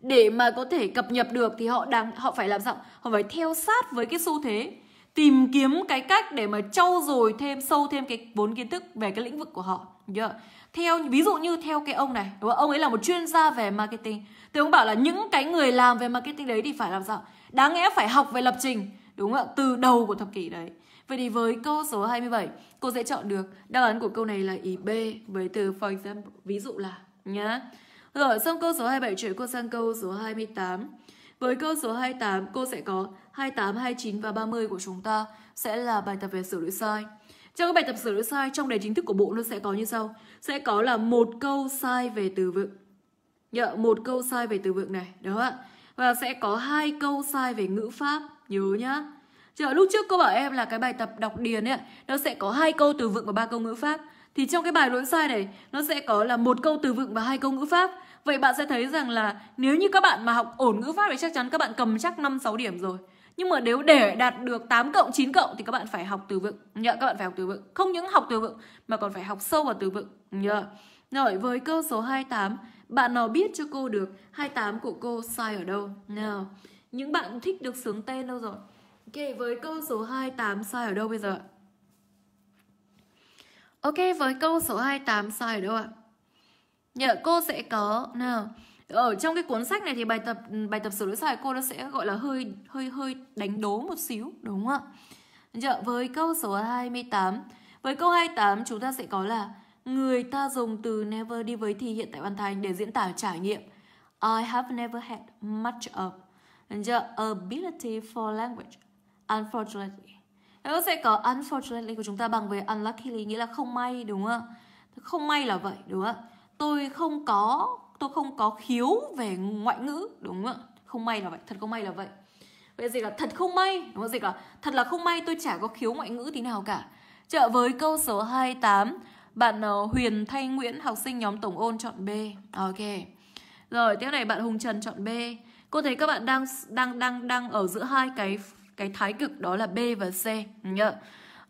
để mà có thể cập nhật được thì họ đang họ phải làm sao họ phải theo sát với cái xu thế tìm kiếm cái cách để mà trau dồi thêm sâu thêm cái vốn kiến thức về cái lĩnh vực của họ nhớ yeah. theo ví dụ như theo cái ông này đúng không? ông ấy là một chuyên gia về marketing Tôi cũng bảo là những cái người làm về marketing đấy thì phải làm sao? Đáng lẽ phải học về lập trình, đúng không ạ? Từ đầu của thập kỷ đấy. Vậy thì với câu số 27, cô sẽ chọn được đáp án của câu này là ý B với từ for example, ví dụ là nhá. Rồi, xong câu số 27 chuyển cô sang câu số 28. Với câu số 28, cô sẽ có 28, 29 và 30 của chúng ta sẽ là bài tập về sửa lỗi sai. Trong các bài tập sửa lỗi sai trong đề chính thức của bộ nó sẽ có như sau. Sẽ có là một câu sai về từ vựng nhớ một câu sai về từ vựng này đúng không ạ và sẽ có hai câu sai về ngữ pháp nhớ nhá Chờ lúc trước cô bảo em là cái bài tập đọc điền ấy, nó sẽ có hai câu từ vựng và ba câu ngữ pháp. Thì trong cái bài lỗi sai này, nó sẽ có là một câu từ vựng và hai câu ngữ pháp. Vậy bạn sẽ thấy rằng là nếu như các bạn mà học ổn ngữ pháp thì chắc chắn các bạn cầm chắc 5 6 điểm rồi. Nhưng mà nếu để đạt được 8 cộng 9 cộng thì các bạn phải học từ vựng. nhớ các bạn phải học từ vựng. Không những học từ vựng mà còn phải học sâu vào từ vựng. Nhờ. Rồi với câu số 28 bạn nào biết cho cô được 28 của cô sai ở đâu? Nào, những bạn thích được sướng tên đâu rồi? Ok, với câu số 28 sai ở đâu bây giờ? Ok, với câu số 28 sai ở đâu ạ? Nhờ cô sẽ có nào ở trong cái cuốn sách này thì bài tập bài tập sửa lỗi sai cô nó sẽ gọi là hơi hơi hơi đánh đố một xíu đúng không ạ? Dạ, với câu số 28 Với câu 28 chúng ta sẽ có là Người ta dùng từ never đi với thì hiện tại hoàn thành để diễn tả trải nghiệm. I have never had much of the ability for language. Unfortunately. Nó sẽ có unfortunately của chúng ta bằng với unluckily nghĩa là không may đúng không Không may là vậy đúng không Tôi không có tôi không có khiếu về ngoại ngữ đúng không Không may là vậy, thật không may là vậy. Vậy dịch là thật không may, đúng không? Dịch là thật là không may tôi chả có khiếu ngoại ngữ tí nào cả. Trợ với câu số 28, bạn uh, Huyền Thay Nguyễn, học sinh nhóm tổng ôn chọn B. Ok. Rồi, tiếp này bạn Hùng Trần chọn B. Cô thấy các bạn đang đang đang đang ở giữa hai cái cái thái cực đó là B và C. Ừ, Nhớ. Uh,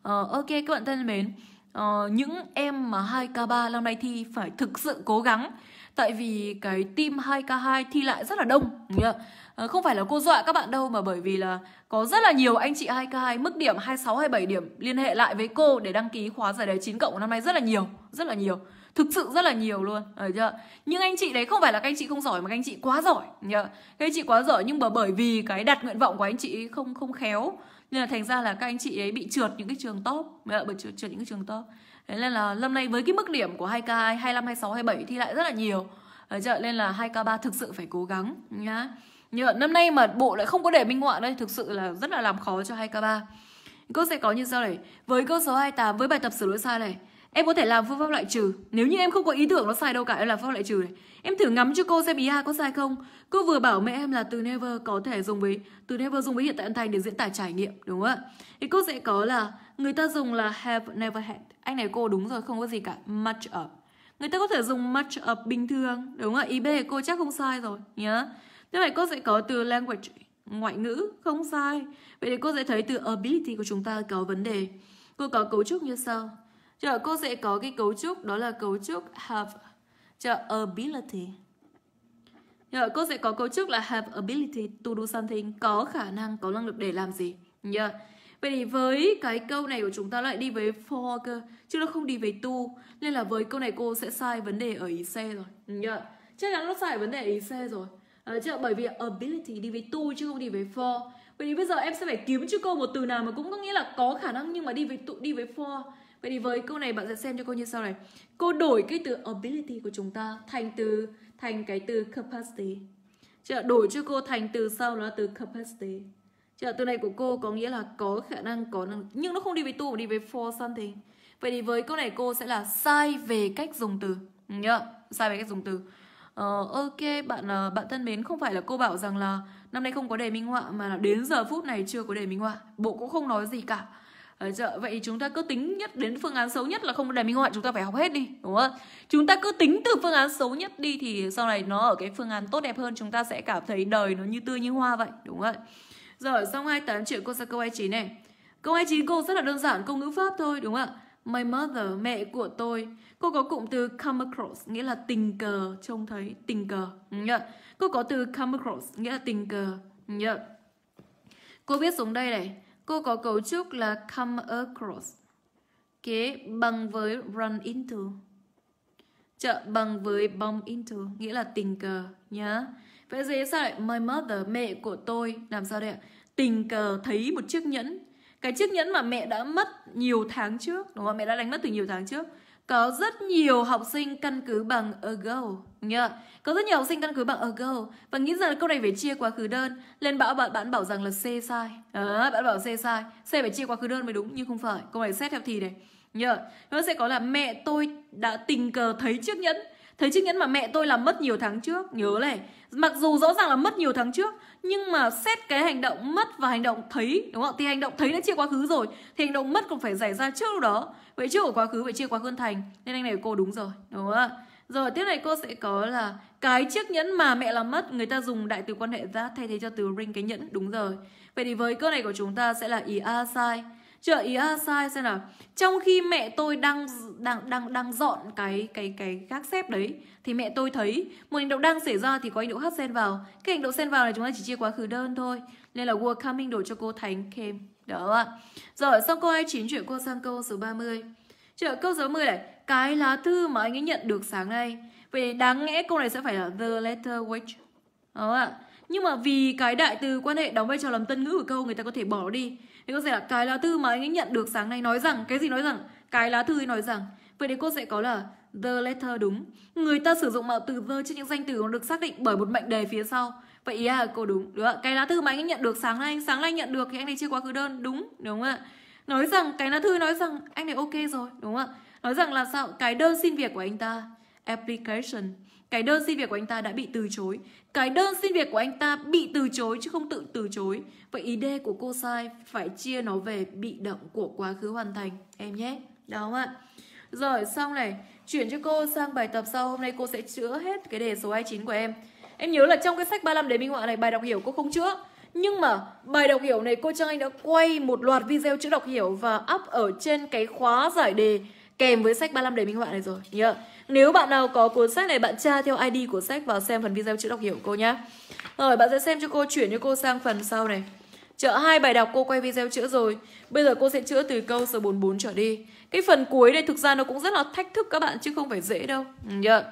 ờ, ok các bạn thân mến. Uh, những em mà 2K3 năm nay thi phải thực sự cố gắng tại vì cái team 2K2 thi lại rất là đông ừ, nhá. Ờ, không phải là cô dọa các bạn đâu mà bởi vì là có rất là nhiều anh chị 2K2 mức điểm 26 27 điểm liên hệ lại với cô để đăng ký khóa giải đề 9 cộng năm nay rất là nhiều, rất là nhiều. Thực sự rất là nhiều luôn, đấy ờ, chưa? Nhưng anh chị đấy không phải là các anh chị không giỏi mà các anh chị quá giỏi nhá. Các anh chị quá giỏi nhưng mà bởi vì cái đặt nguyện vọng của anh chị không không khéo nên là thành ra là các anh chị ấy bị trượt những cái trường top, bị trượt, trượt những cái trường top. Thế nên là năm nay với cái mức điểm của 2K2 25 26 27 thì lại rất là nhiều. Đấy ờ, chưa? Nên là 2K3 thực sự phải cố gắng nhá nhưng mà năm nay mà bộ lại không có để minh họa đây thực sự là rất là làm khó cho 2K3 cô sẽ có như sau này với cơ số 28 với bài tập sửa lỗi sai này em có thể làm phương pháp loại trừ nếu như em không có ý tưởng nó sai đâu cả em làm phương pháp loại trừ này em thử ngắm cho cô xem ý a có sai không cô vừa bảo mẹ em là từ never có thể dùng với từ never dùng với hiện tại âm thanh để diễn tả trải nghiệm đúng không ạ thì cô sẽ có là người ta dùng là have never had anh này cô đúng rồi không có gì cả much up người ta có thể dùng much up bình thường đúng không ạ ý b cô chắc không sai rồi nhá yeah như vậy cô sẽ có từ language ngoại ngữ, không sai. Vậy thì cô sẽ thấy từ ability của chúng ta có vấn đề. Cô có cấu trúc như sau. Chờ cô sẽ có cái cấu trúc đó là cấu trúc have chờ ability. Giờ cô sẽ có cấu trúc là have ability to do something, có khả năng, có năng lực để làm gì. Nhờ. Vậy thì với cái câu này của chúng ta lại đi với for cơ, chứ nó không đi với to. Nên là với câu này cô sẽ sai vấn đề ở ý C rồi. Nhờ. Chắc chắn nó sai vấn đề ở ý C rồi. Đấy ờ, chưa? Bởi vì ability đi với to chứ không đi với for. Vậy thì bây giờ em sẽ phải kiếm cho cô một từ nào mà cũng có nghĩa là có khả năng nhưng mà đi với tụ đi với for. Vậy thì với câu này bạn sẽ xem cho cô như sau này. Cô đổi cái từ ability của chúng ta thành từ thành cái từ capacity. Chưa? Đổi cho cô thành từ sau là từ capacity. Chưa? Từ này của cô có nghĩa là có khả năng có năng nhưng nó không đi với to mà đi với for something. Vậy thì với câu này cô sẽ là sai về cách dùng từ. Nhớ, sai về cách dùng từ. Ờ, ok bạn ờ, bạn thân mến không phải là cô bảo rằng là năm nay không có đề minh họa mà là đến giờ phút này chưa có đề minh họa bộ cũng không nói gì cả À, vậy chúng ta cứ tính nhất đến phương án xấu nhất là không có đề minh họa chúng ta phải học hết đi đúng không chúng ta cứ tính từ phương án xấu nhất đi thì sau này nó ở cái phương án tốt đẹp hơn chúng ta sẽ cảm thấy đời nó như tươi như hoa vậy đúng không rồi xong tám chuyện cô ra câu hai chín này câu hai chín cô rất là đơn giản câu ngữ pháp thôi đúng không ạ my mother mẹ của tôi Cô có cụm từ come across nghĩa là tình cờ, trông thấy, tình cờ. Yeah. Cô có từ come across nghĩa là tình cờ. Yeah. Cô biết xuống đây này, cô có cấu trúc là come across. Kế bằng với run into. Chợ bằng với bump into, nghĩa là tình cờ nhá. Vậy dễ sao lại my mother, mẹ của tôi, làm sao đây ạ? Tình cờ thấy một chiếc nhẫn cái chiếc nhẫn mà mẹ đã mất nhiều tháng trước đúng không mẹ đã đánh mất từ nhiều tháng trước có rất nhiều học sinh căn cứ bằng ago nhá có rất nhiều học sinh căn cứ bằng ago và nghĩ rằng câu này phải chia quá khứ đơn lên bảo bạn bạn bảo rằng là c sai à, bạn bảo c sai c phải chia quá khứ đơn mới đúng nhưng không phải câu này xét theo thì này nhá nó sẽ có là mẹ tôi đã tình cờ thấy chiếc nhẫn Thấy chiếc nhẫn mà mẹ tôi làm mất nhiều tháng trước Nhớ này Mặc dù rõ ràng là mất nhiều tháng trước Nhưng mà xét cái hành động mất và hành động thấy Đúng không? Thì hành động thấy đã chia quá khứ rồi Thì hành động mất còn phải giải ra trước đó Vậy trước ở quá khứ vậy chia quá khứ thành Nên anh này cô đúng rồi Đúng không Rồi tiếp này cô sẽ có là Cái chiếc nhẫn mà mẹ làm mất Người ta dùng đại từ quan hệ ra thay thế cho từ ring cái nhẫn Đúng rồi Vậy thì với câu này của chúng ta sẽ là ý a sai Chờ ý a à, sai xem nào. Trong khi mẹ tôi đang đang đang đang dọn cái cái cái gác xếp đấy thì mẹ tôi thấy một hành động đang xảy ra thì có hành động hát sen vào. Cái hành động sen vào này chúng ta chỉ chia quá khứ đơn thôi. Nên là word coming đổi cho cô Thánh kem Đó ạ. Rồi sau câu chín chuyển cô sang câu số 30. Chờ câu số 10 này, cái lá thư mà anh ấy nhận được sáng nay. Vậy đáng lẽ câu này sẽ phải là the letter which. Đó ạ. Nhưng mà vì cái đại từ quan hệ đóng vai trò làm tân ngữ của câu người ta có thể bỏ đi. Thế cô sẽ là cái lá thư mà anh ấy nhận được sáng nay nói rằng Cái gì nói rằng? Cái lá thư ấy nói rằng Vậy thì cô sẽ có là the letter đúng Người ta sử dụng mạo từ the trên những danh từ nó được xác định bởi một mệnh đề phía sau Vậy ý à cô đúng Đúng ạ Cái lá thư mà anh ấy nhận được sáng nay Sáng nay nhận được thì anh ấy chưa quá khứ đơn Đúng đúng ạ Nói rằng cái lá thư nói rằng anh này ok rồi Đúng ạ Nói rằng là sao? Cái đơn xin việc của anh ta Application Cái đơn xin việc của anh ta đã bị từ chối cái đơn xin việc của anh ta bị từ chối chứ không tự từ chối. Vậy ý D của cô sai phải chia nó về bị động của quá khứ hoàn thành em nhé. Đó không ạ? Rồi xong này, chuyển cho cô sang bài tập sau. Hôm nay cô sẽ chữa hết cái đề số 29 của em. Em nhớ là trong cái sách 35 đề minh họa này bài đọc hiểu cô không chữa. Nhưng mà bài đọc hiểu này cô Trang Anh đã quay một loạt video chữ đọc hiểu và up ở trên cái khóa giải đề kèm với sách 35 đề minh họa này rồi nhớ Nếu bạn nào có cuốn sách này, bạn tra theo ID của sách vào xem phần video chữ đọc hiểu của cô nhé. Rồi, bạn sẽ xem cho cô, chuyển cho cô sang phần sau này. Chợ hai bài đọc cô quay video chữa rồi. Bây giờ cô sẽ chữa từ câu số 44 trở đi. Cái phần cuối đây thực ra nó cũng rất là thách thức các bạn chứ không phải dễ đâu. Ừ, nhớ. Yeah.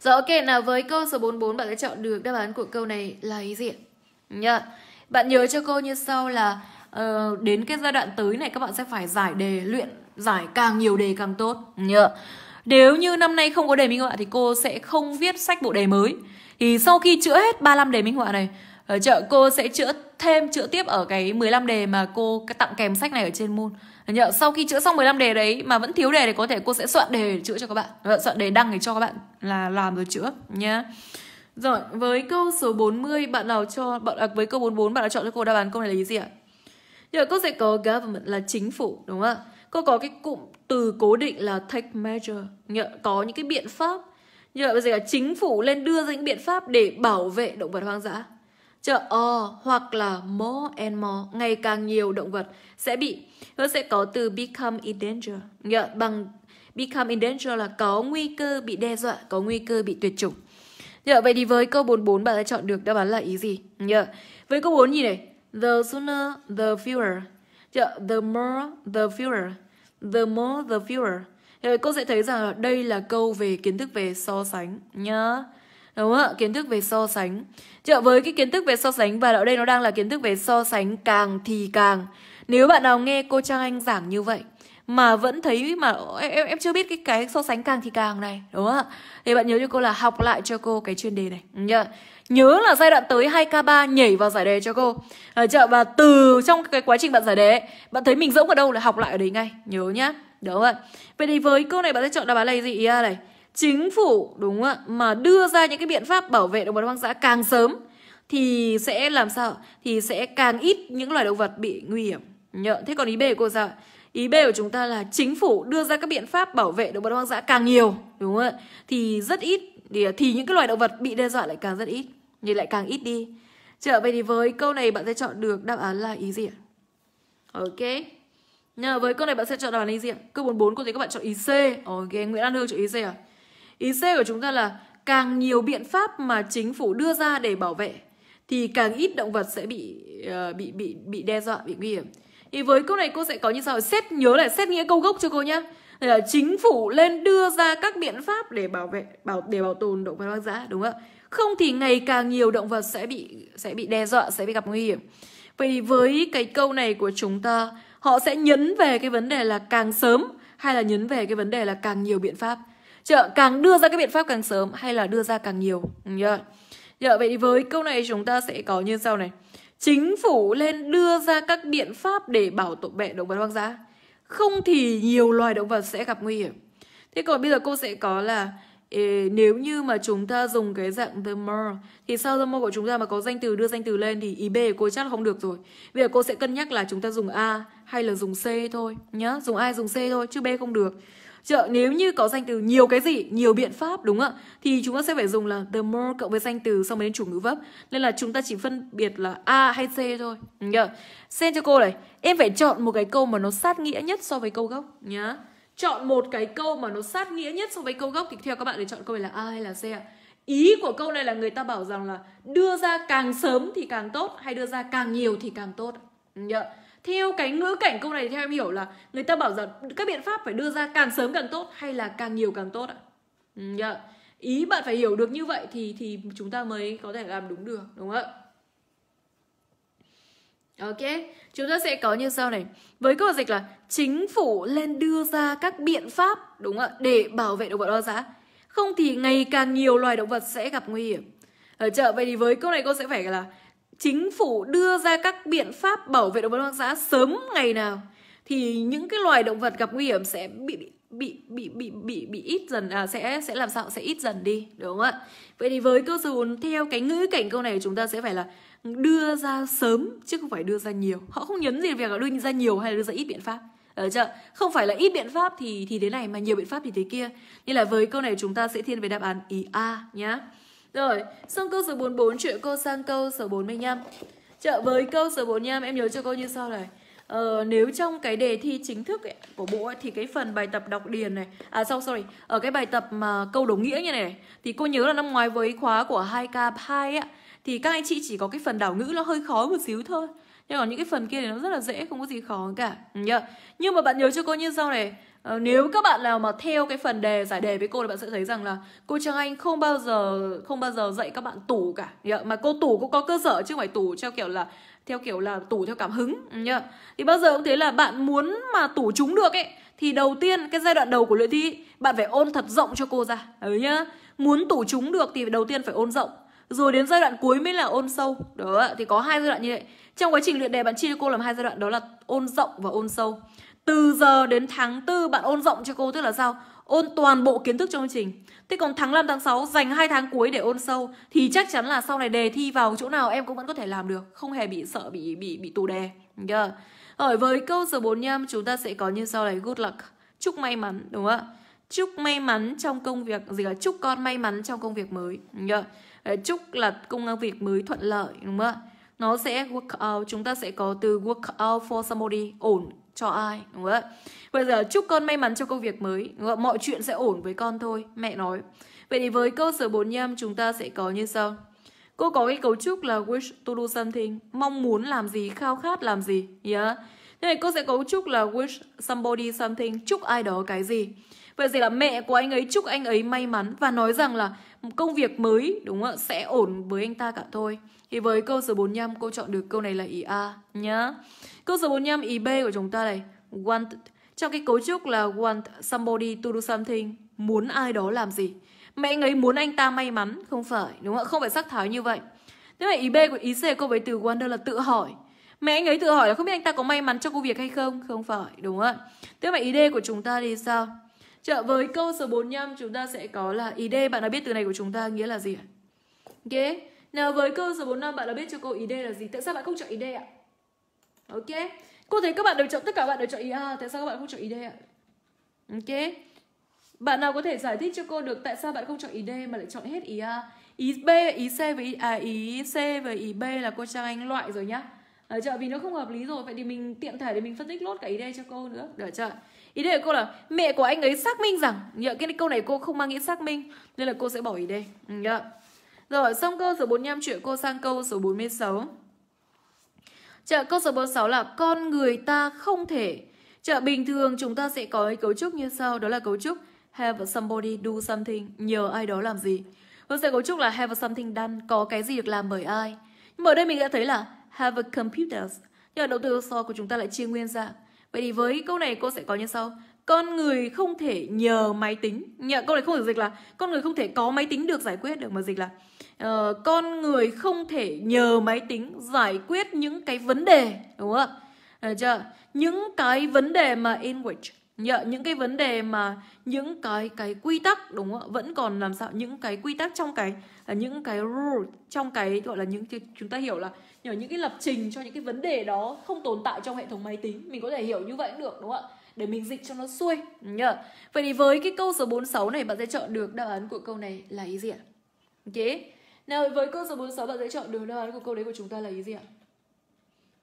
Rồi ok, nào với câu số 44 bạn sẽ chọn được đáp án của câu này là ý gì ạ? Yeah. Ừ, nhớ. Bạn nhớ cho cô như sau là ờ, đến cái giai đoạn tới này các bạn sẽ phải giải đề luyện giải càng nhiều đề càng tốt nhớ dạ. nếu như năm nay không có đề minh họa thì cô sẽ không viết sách bộ đề mới thì sau khi chữa hết 35 đề minh họa này ở ờ, chợ cô sẽ chữa thêm chữa tiếp ở cái 15 đề mà cô tặng kèm sách này ở trên môn nhớ dạ, sau khi chữa xong 15 đề đấy mà vẫn thiếu đề thì có thể cô sẽ soạn đề để chữa cho các bạn dạ, soạn đề đăng để cho các bạn là làm rồi chữa nhé rồi với câu số 40 bạn nào cho bạn à, với câu 44 bạn đã chọn cho cô đáp án câu này là gì ạ nhưng mà cô sẽ có government là chính phủ đúng không ạ? Cô có cái cụm từ cố định là take measure, nhờ có những cái biện pháp. Như vậy bây giờ chính phủ lên đưa ra những biện pháp để bảo vệ động vật hoang dã. Chợ o hoặc là more and more, ngày càng nhiều động vật sẽ bị nó sẽ có từ become endangered. Nhờ bằng become endangered là có nguy cơ bị đe dọa, có nguy cơ bị tuyệt chủng. Nhờ vậy thì với câu 44 bạn đã chọn được đáp án là ý gì? Nhờ. Với câu 4 gì này, The sooner, the fewer. The more, the fewer. The more, the fewer. Rồi cô sẽ thấy rằng đây là câu về kiến thức về so sánh nhá. Đúng không ạ? Kiến thức về so sánh. Chợ với cái kiến thức về so sánh và ở đây nó đang là kiến thức về so sánh càng thì càng. Nếu bạn nào nghe cô Trang Anh giảng như vậy mà vẫn thấy mà em em chưa biết cái cái so sánh càng thì càng này, đúng không ạ? Thì bạn nhớ cho cô là học lại cho cô cái chuyên đề này nhá. Nhớ là giai đoạn tới 2K3 nhảy vào giải đề cho cô ờ, chợ Và từ trong cái quá trình bạn giải đề Bạn thấy mình rỗng ở đâu là học lại ở đấy ngay Nhớ nhá Đúng không ạ Vậy thì với câu này bạn sẽ chọn đáp án là gì à, này Chính phủ đúng không ạ Mà đưa ra những cái biện pháp bảo vệ động vật hoang dã càng sớm Thì sẽ làm sao Thì sẽ càng ít những loài động vật bị nguy hiểm Nhớ. Thế còn ý B của cô sao Ý B của chúng ta là chính phủ đưa ra các biện pháp bảo vệ động vật hoang dã càng nhiều, đúng không ạ? Thì rất ít, thì, thì những cái loài động vật bị đe dọa lại càng rất ít nhưng lại càng ít đi. Trở về thì với câu này bạn sẽ chọn được đáp án là ý gì ạ? Ok. Nhờ với câu này bạn sẽ chọn đáp án ý gì ạ? Câu 44 cô thấy các bạn chọn ý C. Ok, Nguyễn An Hương chọn ý C à? Ý C của chúng ta là càng nhiều biện pháp mà chính phủ đưa ra để bảo vệ thì càng ít động vật sẽ bị uh, bị bị bị đe dọa, bị nguy hiểm. Thì với câu này cô sẽ có như sau, xét nhớ lại xét nghĩa câu gốc cho cô nhé. Là chính phủ lên đưa ra các biện pháp để bảo vệ bảo để bảo tồn động vật hoang dã đúng không ạ? Không thì ngày càng nhiều động vật sẽ bị sẽ bị đe dọa, sẽ bị gặp nguy hiểm. Vậy với cái câu này của chúng ta, họ sẽ nhấn về cái vấn đề là càng sớm hay là nhấn về cái vấn đề là càng nhiều biện pháp. Chợ càng đưa ra cái biện pháp càng sớm hay là đưa ra càng nhiều. Nhờ. Yeah. Yeah, vậy với câu này chúng ta sẽ có như sau này. Chính phủ lên đưa ra các biện pháp để bảo vệ động vật hoang dã. Không thì nhiều loài động vật sẽ gặp nguy hiểm. Thế còn bây giờ cô sẽ có là nếu như mà chúng ta dùng cái dạng the more thì sau the more của chúng ta mà có danh từ đưa danh từ lên thì ý b của cô chắc là không được rồi bây giờ cô sẽ cân nhắc là chúng ta dùng a hay là dùng c thôi nhá dùng a dùng c thôi chứ b không được Chợ nếu như có danh từ nhiều cái gì, nhiều biện pháp đúng không ạ? Thì chúng ta sẽ phải dùng là the more cộng với danh từ xong mới đến chủ ngữ vấp. Nên là chúng ta chỉ phân biệt là A hay C thôi. Nhớ. Xem cho cô này, em phải chọn một cái câu mà nó sát nghĩa nhất so với câu gốc nhá chọn một cái câu mà nó sát nghĩa nhất so với câu gốc thì theo các bạn để chọn câu này là A hay là C ạ? Ý của câu này là người ta bảo rằng là đưa ra càng sớm thì càng tốt hay đưa ra càng nhiều thì càng tốt. Ừ, nhờ. Theo cái ngữ cảnh câu này theo em hiểu là người ta bảo rằng các biện pháp phải đưa ra càng sớm càng tốt hay là càng nhiều càng tốt ạ? Ừ, nhờ. Ý bạn phải hiểu được như vậy thì thì chúng ta mới có thể làm đúng được, đúng không ạ? Ok, chúng ta sẽ có như sau này. Với câu dịch là chính phủ lên đưa ra các biện pháp đúng ạ để bảo vệ động vật hoang dã. Không thì ngày càng nhiều loài động vật sẽ gặp nguy hiểm. Ở chợ vậy thì với câu này cô sẽ phải là chính phủ đưa ra các biện pháp bảo vệ động vật hoang dã sớm ngày nào thì những cái loài động vật gặp nguy hiểm sẽ bị bị bị bị bị bị, ít dần à sẽ sẽ làm sao sẽ ít dần đi đúng không ạ vậy thì với câu dồn theo cái ngữ cảnh câu này chúng ta sẽ phải là đưa ra sớm chứ không phải đưa ra nhiều họ không nhấn gì về việc là đưa ra nhiều hay là đưa ra ít biện pháp ở chợ không phải là ít biện pháp thì thì thế này mà nhiều biện pháp thì thế kia như là với câu này chúng ta sẽ thiên về đáp án ý a nhá rồi xong câu số 44 chuyện cô sang câu số 45 chợ với câu số 45 em nhớ cho cô như sau này Ờ, nếu trong cái đề thi chính thức ấy, của bộ ấy, thì cái phần bài tập đọc điền này à sau sorry ở cái bài tập mà câu đồng nghĩa như này, này thì cô nhớ là năm ngoái với khóa của 2K2 ấy, thì các anh chị chỉ có cái phần đảo ngữ nó hơi khó một xíu thôi nhưng còn những cái phần kia thì nó rất là dễ không có gì khó cả yeah. Ừ, nhưng mà bạn nhớ cho cô như sau này ờ, nếu các bạn nào mà theo cái phần đề giải đề với cô thì bạn sẽ thấy rằng là cô trang anh không bao giờ không bao giờ dạy các bạn tủ cả yeah. mà cô tủ cũng có cơ sở chứ không phải tủ theo kiểu là theo kiểu là tủ theo cảm hứng ừ, nhá thì bao giờ cũng thế là bạn muốn mà tủ chúng được ấy thì đầu tiên cái giai đoạn đầu của luyện thi bạn phải ôn thật rộng cho cô ra ừ nhá muốn tủ chúng được thì đầu tiên phải ôn rộng rồi đến giai đoạn cuối mới là ôn sâu đó thì có hai giai đoạn như vậy trong quá trình luyện đề bạn chia cho cô làm hai giai đoạn đó là ôn rộng và ôn sâu từ giờ đến tháng tư bạn ôn rộng cho cô tức là sao ôn toàn bộ kiến thức trong chương trình thế còn tháng 5 tháng 6 dành hai tháng cuối để ôn sâu thì chắc chắn là sau này đề thi vào chỗ nào em cũng vẫn có thể làm được không hề bị sợ bị bị bị tù đề chưa yeah. Ở với câu số 45 chúng ta sẽ có như sau này good luck, chúc may mắn đúng không ạ? Chúc may mắn trong công việc gì cả chúc con may mắn trong công việc mới. Yeah chúc là công việc mới thuận lợi đúng không ạ nó sẽ work out chúng ta sẽ có từ work out for somebody ổn cho ai đúng không ạ bây giờ chúc con may mắn cho công việc mới đúng không? mọi chuyện sẽ ổn với con thôi mẹ nói vậy thì với cơ sở bốn nhâm chúng ta sẽ có như sau cô có cái cấu trúc là wish to do something mong muốn làm gì khao khát làm gì yeah thế này cô sẽ cấu trúc là wish somebody something chúc ai đó cái gì Vậy thì là mẹ của anh ấy chúc anh ấy may mắn và nói rằng là công việc mới đúng không ạ sẽ ổn với anh ta cả thôi. Thì với câu số 45 cô chọn được câu này là ý A nhá. Câu số 45 ý B của chúng ta này, want trong cái cấu trúc là want somebody to do something, muốn ai đó làm gì. Mẹ anh ấy muốn anh ta may mắn, không phải, đúng không ạ? Không phải sắc thái như vậy. Thế là ý B của ý C cô với từ wonder là tự hỏi. Mẹ anh ấy tự hỏi là không biết anh ta có may mắn trong công việc hay không? Không phải, đúng không ạ? Thế mà ý D của chúng ta thì sao? chợ với câu số 45 chúng ta sẽ có là ý đê. Bạn đã biết từ này của chúng ta nghĩa là gì ạ? Ok. Nào với câu số 45 bạn đã biết cho cô ý đê là gì? Tại sao bạn không chọn ý đê ạ? Ok. Cô thấy các bạn đều chọn, tất cả bạn đều chọn ý A. Tại sao các bạn không chọn ý đê ạ? Ok. Bạn nào có thể giải thích cho cô được tại sao bạn không chọn ý D mà lại chọn hết ý A? Ý B, ý C với ý, à, ý C với ý B là cô Trang Anh loại rồi nhá. Được chưa? Vì nó không hợp lý rồi, vậy thì mình tiện thể để mình phân tích lốt cả ý D cho cô nữa. Được chưa? ý đây là cô là mẹ của anh ấy xác minh rằng nhờ cái câu này cô không mang nghĩa xác minh nên là cô sẽ bỏ ý đây ừ, nhờ rồi xong câu số 45 chuyển cô sang câu số 46 Chợ câu số 46 là con người ta không thể Chợ bình thường chúng ta sẽ có cấu trúc như sau Đó là cấu trúc have somebody do something Nhờ ai đó làm gì Hướng sẽ cấu trúc là have something done Có cái gì được làm bởi ai Nhưng mà ở đây mình đã thấy là have a computer Nhưng mà động từ so của chúng ta lại chia nguyên ra Vậy thì với câu này cô sẽ có như sau con người không thể nhờ máy tính nhờ, câu này không được dịch là con người không thể có máy tính được giải quyết được mà dịch là uh, con người không thể nhờ máy tính giải quyết những cái vấn đề đúng không được ờ, chưa những cái vấn đề mà in which nhờ, những cái vấn đề mà những cái cái quy tắc đúng không vẫn còn làm sao những cái quy tắc trong cái ờ, những cái rule trong cái gọi là những chúng ta hiểu là nhờ những cái lập trình cho những cái vấn đề đó không tồn tại trong hệ thống máy tính mình có thể hiểu như vậy được đúng không ạ để mình dịch cho nó xuôi ừ, nhờ vậy thì với cái câu số 46 này bạn sẽ chọn được đáp án của câu này là ý gì ạ ok nào với câu số 46 bạn sẽ chọn được đáp án của câu đấy của chúng ta là ý gì ạ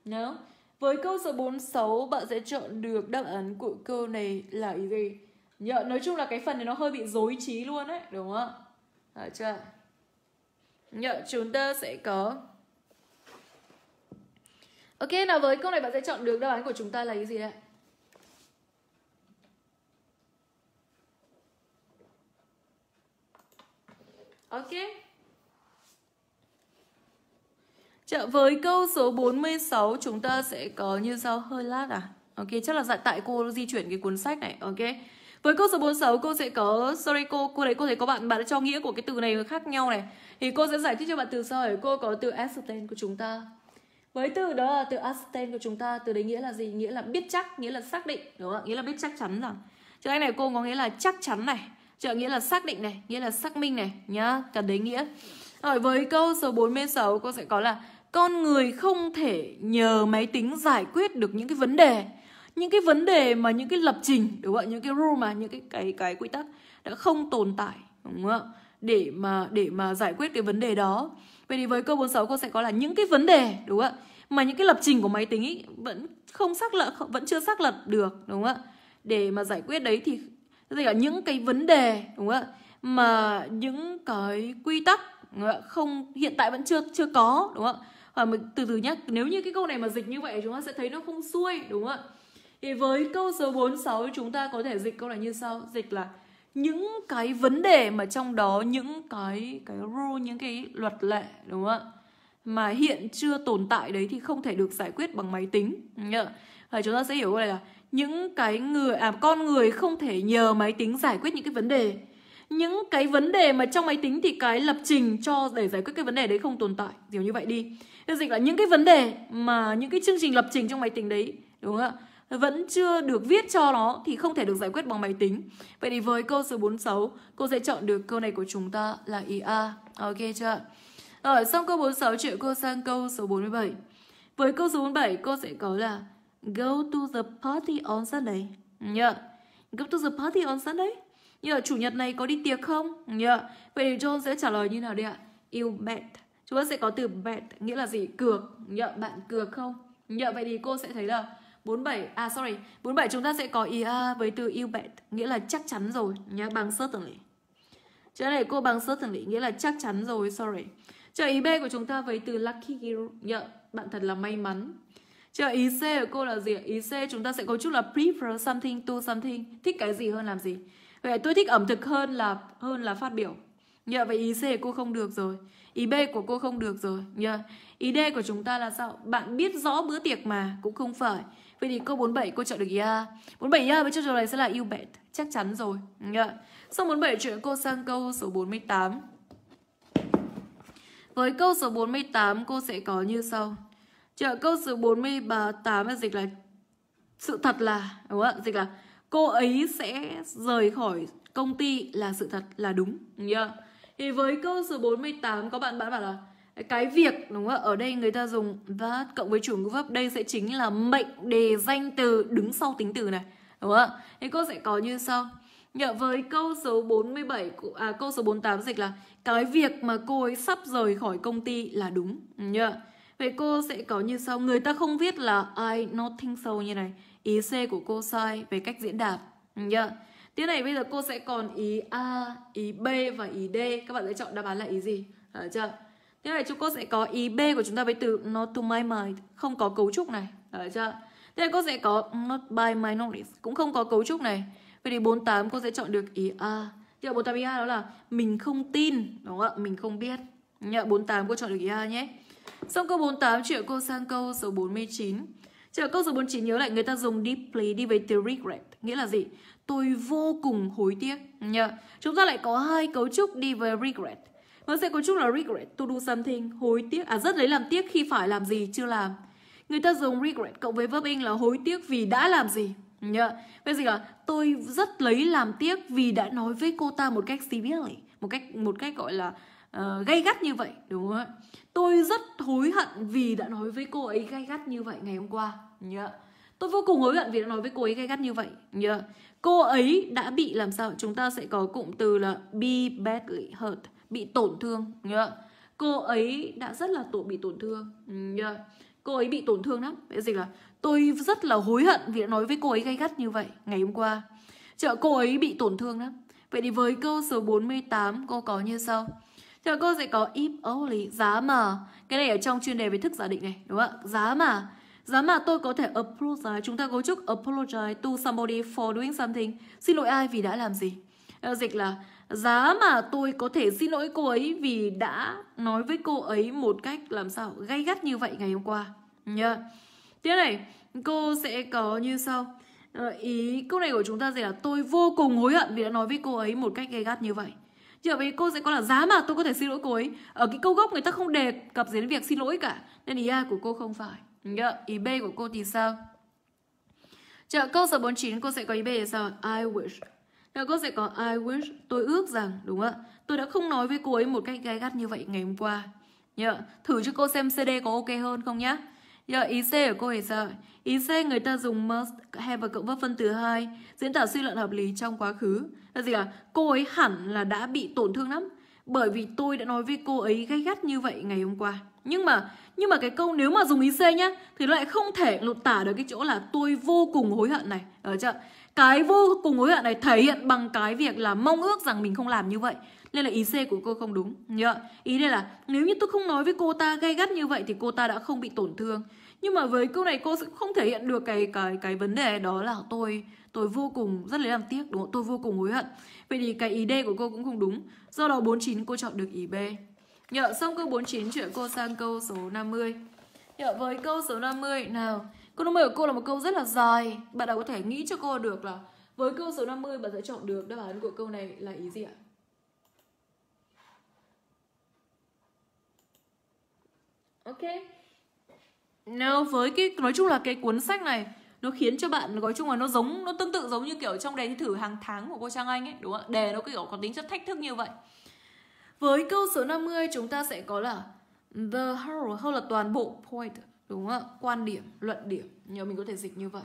nhớ với câu số 46 bạn sẽ chọn được đáp án của câu này là ý gì nhờ nói chung là cái phần này nó hơi bị dối trí luôn đấy đúng không ạ chưa nhờ chúng ta sẽ có Ok, nào với câu này bạn sẽ chọn được đáp án của chúng ta là cái gì đấy? Ok. Chợ với câu số 46 chúng ta sẽ có như sau hơi lát à? Ok, chắc là dạ, tại cô di chuyển cái cuốn sách này. Ok. Với câu số 46 cô sẽ có sorry cô, cô đấy cô thấy có bạn bạn đã cho nghĩa của cái từ này khác nhau này. Thì cô sẽ giải thích cho bạn từ sau cô có từ ascertain của chúng ta với từ đó là từ ascertain của chúng ta từ đấy nghĩa là gì nghĩa là biết chắc nghĩa là xác định đúng không nghĩa là biết chắc chắn rồi chữ anh này cô có nghĩa là chắc chắn này chữ nghĩa là xác định này nghĩa là xác minh này nhá cả đấy nghĩa rồi với câu số 46 cô sẽ có là con người không thể nhờ máy tính giải quyết được những cái vấn đề những cái vấn đề mà những cái lập trình đúng không những cái rule mà những cái cái cái quy tắc đã không tồn tại đúng không ạ để mà để mà giải quyết cái vấn đề đó Vậy thì với câu 46 cô sẽ có là những cái vấn đề đúng không ạ? Mà những cái lập trình của máy tính ý, vẫn không xác lập vẫn chưa xác lập được đúng không ạ? Để mà giải quyết đấy thì tức là những cái vấn đề đúng không ạ? Mà những cái quy tắc không, không hiện tại vẫn chưa chưa có đúng không ạ? Và mình từ từ nhá nếu như cái câu này mà dịch như vậy chúng ta sẽ thấy nó không xuôi đúng không ạ? Thì với câu số 46 chúng ta có thể dịch câu này như sau, dịch là những cái vấn đề mà trong đó những cái cái rule những cái luật lệ đúng không ạ mà hiện chưa tồn tại đấy thì không thể được giải quyết bằng máy tính à, chúng ta sẽ hiểu này là những cái người à con người không thể nhờ máy tính giải quyết những cái vấn đề những cái vấn đề mà trong máy tính thì cái lập trình cho để giải quyết cái vấn đề đấy không tồn tại kiểu như vậy đi Thế dịch là những cái vấn đề mà những cái chương trình lập trình trong máy tính đấy đúng không ạ vẫn chưa được viết cho nó thì không thể được giải quyết bằng máy tính. Vậy thì với câu số 46, cô sẽ chọn được câu này của chúng ta là ý A. Ok chưa? Rồi, xong câu 46 chuyển cô sang câu số 47. Với câu số 47 cô sẽ có là Go to the party on Sunday. Yeah. Go to the party on Sunday. Như là chủ nhật này có đi tiệc không? Yeah. Vậy thì John sẽ trả lời như nào đây ạ? You bet. Chúng ta sẽ có từ bet nghĩa là gì? Cược. Yeah, bạn cược không? Yeah, vậy thì cô sẽ thấy là 47 à sorry, 47 chúng ta sẽ có ý a à, với từ you bet nghĩa là chắc chắn rồi nhá bằng certainly. Chỗ này cô bằng certainly nghĩa là chắc chắn rồi, sorry. Trợ ý B của chúng ta với từ lucky hero bạn thật là may mắn. Chờ ý C của cô là gì? Ý C chúng ta sẽ có chút là prefer something to something. Thích cái gì hơn làm gì? Vậy tôi thích ẩm thực hơn là hơn là phát biểu. Nhờ vậy ý C của cô không được rồi. Ý B của cô không được rồi. Nhờ. Ý D của chúng ta là sao? Bạn biết rõ bữa tiệc mà cũng không phải. Vậy thì câu 47 cô chọn được gì A 47 A với câu trả này sẽ là you bet Chắc chắn rồi yeah. Xong 47 chuyển cô sang câu số 48 Với câu số 48 cô sẽ có như sau Trợ câu số 48 dịch là Sự thật là Đúng không? Dịch là cô ấy sẽ rời khỏi công ty là sự thật là đúng nhá yeah. thì với câu số 48 có bạn bạn bảo là cái việc đúng không ở đây người ta dùng that cộng với chủ ngữ pháp đây sẽ chính là mệnh đề danh từ đứng sau tính từ này đúng không ạ thì cô sẽ có như sau Nhờ với câu số 47 à câu số 48 dịch là cái việc mà cô ấy sắp rời khỏi công ty là đúng nhờ Vậy cô sẽ có như sau, người ta không viết là I not think so như này. Ý C của cô sai về cách diễn đạt nhờ Tiếp này bây giờ cô sẽ còn ý A, ý B và ý D. Các bạn sẽ chọn đáp án là ý gì? Được chưa? Thế này chúng cô sẽ có ý B của chúng ta với từ not to my mind Không có cấu trúc này Đấy chưa Thế này cô sẽ có not by my knowledge Cũng không có cấu trúc này Vậy thì 48 cô sẽ chọn được ý A Thế là 48 ý A đó là mình không tin Đúng không ạ? Mình không biết Nhờ 48 cô chọn được ý A nhé Xong câu 48 chuyển cô sang câu số 49 Chờ câu số 49 nhớ lại người ta dùng deeply đi về từ regret Nghĩa là gì? Tôi vô cùng hối tiếc nhờ. Chúng ta lại có hai cấu trúc đi với regret nó vâng, sẽ có chung là regret to do something, hối tiếc, à rất lấy làm tiếc khi phải làm gì chưa làm. Người ta dùng regret cộng với verb in là hối tiếc vì đã làm gì. Nhá. Vậy gì cả? Tôi rất lấy làm tiếc vì đã nói với cô ta một cách severely, một cách một cách gọi là uh, gay gắt như vậy, đúng không ạ? Tôi rất hối hận vì đã nói với cô ấy gay gắt như vậy ngày hôm qua. Nhá. Tôi vô cùng hối hận vì đã nói với cô ấy gay gắt như vậy. Nhá. Cô ấy đã bị làm sao? Chúng ta sẽ có cụm từ là be badly hurt bị tổn thương nhớ cô ấy đã rất là tổ bị tổn thương ừ, nhớ cô ấy bị tổn thương lắm vậy dịch là tôi rất là hối hận vì đã nói với cô ấy gay gắt như vậy ngày hôm qua chợ cô ấy bị tổn thương lắm vậy thì với câu số 48 cô có như sau chợ cô sẽ có if only giá mà cái này ở trong chuyên đề về thức giả định này đúng không ạ giá mà Giá mà tôi có thể apologize, chúng ta cấu trúc apologize to somebody for doing something. Xin lỗi ai vì đã làm gì? Dịch là Giá mà tôi có thể xin lỗi cô ấy vì đã nói với cô ấy một cách làm sao gay gắt như vậy ngày hôm qua nhá. Yeah. Tiếp này, cô sẽ có như sau. Ờ, ý câu này của chúng ta gì là tôi vô cùng hối hận vì đã nói với cô ấy một cách gay gắt như vậy. Như vậy cô sẽ có là giá mà tôi có thể xin lỗi cô ấy. Ở cái câu gốc người ta không đề cập đến việc xin lỗi cả. Nên ý A của cô không phải. Nhá. Yeah. Ý B của cô thì sao? Chờ câu số 49 cô sẽ có ý B là sao? I wish và cô sẽ có I wish, tôi ước rằng, đúng không ạ? Tôi đã không nói với cô ấy một cách gai gắt như vậy ngày hôm qua. Yeah. Thử cho cô xem CD có ok hơn không nhá. Yeah, ý C của cô ấy sao? Ý C người ta dùng must have và cộng với phân từ hai diễn tả suy luận hợp lý trong quá khứ. Là gì ạ? Cô ấy hẳn là đã bị tổn thương lắm bởi vì tôi đã nói với cô ấy gay gắt như vậy ngày hôm qua. Nhưng mà nhưng mà cái câu nếu mà dùng ý C nhá thì lại không thể lột tả được cái chỗ là tôi vô cùng hối hận này. Ở chưa? Cái vô cùng hối hận này thể hiện bằng cái việc là mong ước rằng mình không làm như vậy. Nên là ý C của cô không đúng. Nhớ. Ý đây là nếu như tôi không nói với cô ta gay gắt như vậy thì cô ta đã không bị tổn thương. Nhưng mà với câu này cô sẽ không thể hiện được cái cái cái vấn đề đó là tôi tôi vô cùng rất lấy làm tiếc đúng không? Tôi vô cùng hối hận. Vậy thì cái ý D của cô cũng không đúng. Do đó 49 cô chọn được ý B. Nhớ xong câu 49 chuyển cô sang câu số 50. Nhớ với câu số 50 nào. Câu 50 của cô là một câu rất là dài. Bạn nào có thể nghĩ cho cô được là với câu số 50 bạn sẽ chọn được đáp án của câu này là ý gì ạ? Ok. Nếu với cái nói chung là cái cuốn sách này nó khiến cho bạn nói chung là nó giống nó tương tự giống như kiểu trong đề thi thử hàng tháng của cô Trang Anh ấy, đúng không ạ? Đề nó kiểu có tính chất thách thức như vậy. Với câu số 50 chúng ta sẽ có là the whole, whole là toàn bộ point đúng không ạ quan điểm luận điểm nhờ mình có thể dịch như vậy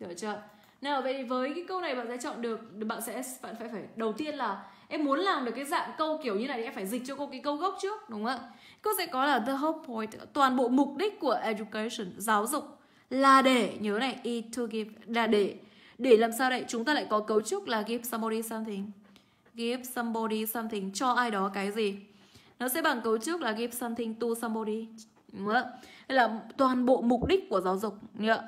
được chưa nào vậy với cái câu này bạn sẽ chọn được bạn sẽ bạn phải phải đầu tiên là em muốn làm được cái dạng câu kiểu như này thì em phải dịch cho cô cái câu gốc trước đúng không ạ cô sẽ có là the whole point toàn bộ mục đích của education giáo dục là để nhớ này is e to give là để để làm sao đấy chúng ta lại có cấu trúc là give somebody something give somebody something cho ai đó cái gì nó sẽ bằng cấu trúc là give something to somebody Đúng không? Đây là toàn bộ mục đích của giáo dục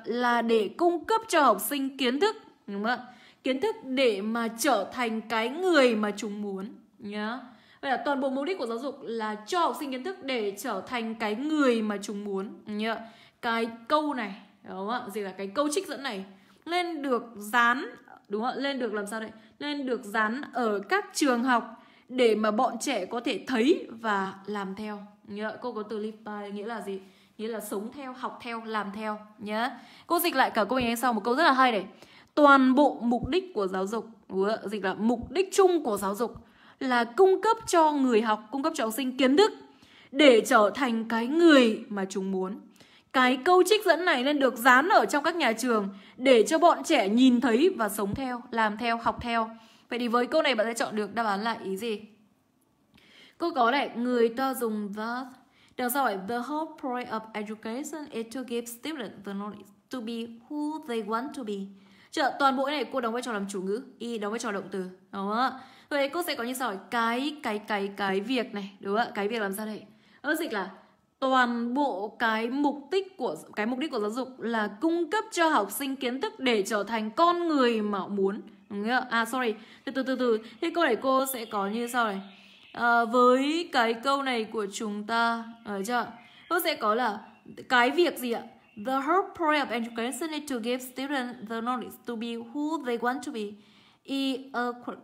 là để cung cấp cho học sinh kiến thức đúng không ạ? Kiến thức để mà trở thành cái người mà chúng muốn nhá. Vậy là toàn bộ mục đích của giáo dục là cho học sinh kiến thức để trở thành cái người mà chúng muốn nhá. Cái câu này đúng không ạ? Gì là cái câu trích dẫn này lên được dán đúng không ạ? Lên được làm sao đấy? Lên được dán ở các trường học để mà bọn trẻ có thể thấy và làm theo nhớ cô có từ live by nghĩa là gì nghĩa là sống theo học theo làm theo nhớ cô dịch lại cả cô ấy sau một câu rất là hay này toàn bộ mục đích của giáo dục dịch là mục đích chung của giáo dục là cung cấp cho người học cung cấp cho học sinh kiến thức để trở thành cái người mà chúng muốn cái câu trích dẫn này nên được dán ở trong các nhà trường để cho bọn trẻ nhìn thấy và sống theo làm theo học theo vậy thì với câu này bạn sẽ chọn được đáp án là ý gì cô có này, người ta dùng the that. Được rồi, the whole point of education is to give students the knowledge to be who they want to be. Chợ toàn bộ này cô đóng vai trò làm chủ ngữ, y đóng vai trò động từ, đúng không ạ? Vậy cô sẽ có như sau này, cái cái cái cái việc này, đúng không ạ? Cái việc làm sao đây? Ở dịch là toàn bộ cái mục đích của cái mục đích của giáo dục là cung cấp cho học sinh kiến thức để trở thành con người mà muốn. Đúng không? À sorry, từ từ từ từ. Thế câu này cô sẽ có như sau này à, với cái câu này của chúng ta ở ờ, chưa nó sẽ có là cái việc gì ạ The whole point of education is to give students the knowledge to be who they want to be. Is e, a quirk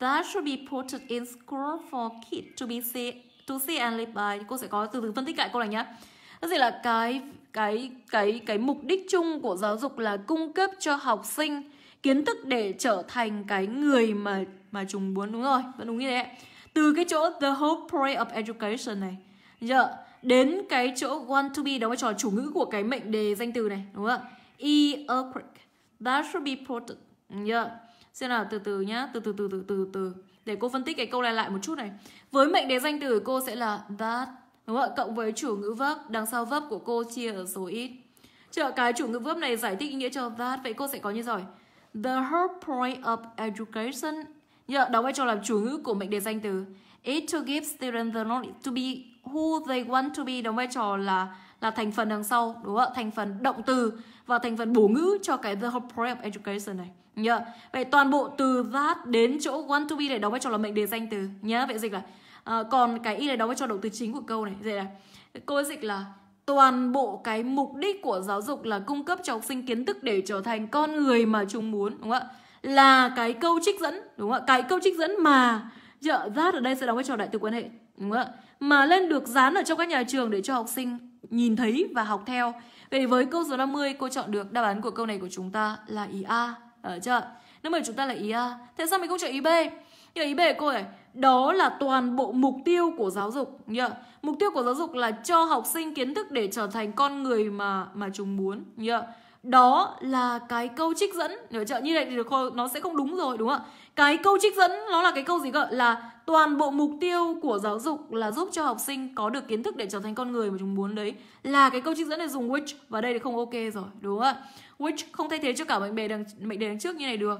that should be put in school for kids to be see, to see and live by. Cô sẽ có từ từ phân tích lại câu này nhé. Đó gì là cái cái cái cái mục đích chung của giáo dục là cung cấp cho học sinh kiến thức để trở thành cái người mà mà chúng muốn đúng rồi, vẫn đúng như thế từ cái chỗ the whole point of education này giờ đến cái chỗ want to be đóng vai trò chủ ngữ của cái mệnh đề danh từ này đúng không ạ e a that should be protected yeah. xem nào từ từ nhá từ từ từ từ từ từ để cô phân tích cái câu này lại một chút này với mệnh đề danh từ của cô sẽ là that đúng không cộng với chủ ngữ verb đằng sau verb của cô chia ở số ít chợ cái chủ ngữ verb này giải thích ý nghĩa cho that vậy cô sẽ có như rồi the whole point of education Yeah, đóng vai trò làm chủ ngữ của mệnh đề danh từ. It to give students the knowledge to be who they want to be đóng vai trò là là thành phần đằng sau đúng không ạ thành phần động từ và thành phần bổ ngữ cho cái the whole program education này nhớ yeah. vậy toàn bộ từ that đến chỗ want to be để đóng vai trò là mệnh đề danh từ nhớ vậy dịch là à, còn cái y này đóng vai trò động từ chính của câu này vậy là cô dịch là toàn bộ cái mục đích của giáo dục là cung cấp cho học sinh kiến thức để trở thành con người mà chúng muốn đúng không ạ là cái câu trích dẫn đúng không ạ cái câu trích dẫn mà trợ dạ, rát ở đây sẽ đóng vai trò đại từ quan hệ đúng không ạ mà lên được dán ở trong các nhà trường để cho học sinh nhìn thấy và học theo vậy với câu số 50 cô chọn được đáp án của câu này của chúng ta là ý a ở ờ, chưa nếu mà chúng ta là ý a tại sao mình không chọn ý b Nhờ ý b cô này đó là toàn bộ mục tiêu của giáo dục nhá mục tiêu của giáo dục là cho học sinh kiến thức để trở thành con người mà mà chúng muốn nhá đó là cái câu trích dẫn nếu trợ như vậy thì nó sẽ không đúng rồi đúng không ạ cái câu trích dẫn nó là cái câu gì cơ là toàn bộ mục tiêu của giáo dục là giúp cho học sinh có được kiến thức để trở thành con người mà chúng muốn đấy là cái câu trích dẫn này dùng which và đây thì không ok rồi đúng không ạ which không thay thế cho cả mệnh đề đằng mệnh đề đằng trước như này được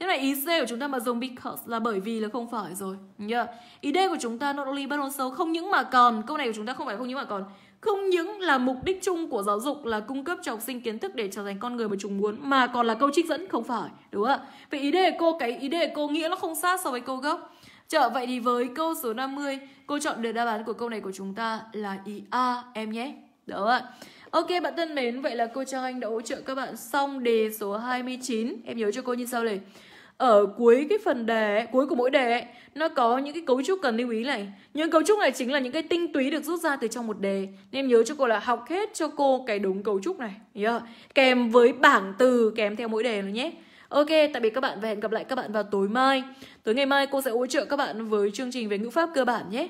Thế này ý C của chúng ta mà dùng because là bởi vì là không phải rồi nhá. Yeah. Ý D của chúng ta not only but also không những mà còn, câu này của chúng ta không phải không những mà còn không những là mục đích chung của giáo dục là cung cấp cho học sinh kiến thức để trở thành con người mà chúng muốn mà còn là câu trích dẫn không phải đúng không ạ vậy ý đề cô cái ý đề cô nghĩa nó không sát so với câu gốc Chợ vậy thì với câu số 50 Cô chọn được đáp án của câu này của chúng ta là ý A em nhé Đó ạ Ok bạn thân mến, vậy là cô Trang Anh đã hỗ trợ các bạn xong đề số 29 Em nhớ cho cô như sau này ở cuối cái phần đề cuối của mỗi đề ấy, nó có những cái cấu trúc cần lưu ý này những cấu trúc này chính là những cái tinh túy được rút ra từ trong một đề nên nhớ cho cô là học hết cho cô cái đúng cấu trúc này yeah. kèm với bảng từ kèm theo mỗi đề nữa nhé Ok, tạm biệt các bạn và hẹn gặp lại các bạn vào tối mai. Tối ngày mai cô sẽ hỗ trợ các bạn với chương trình về ngữ pháp cơ bản nhé.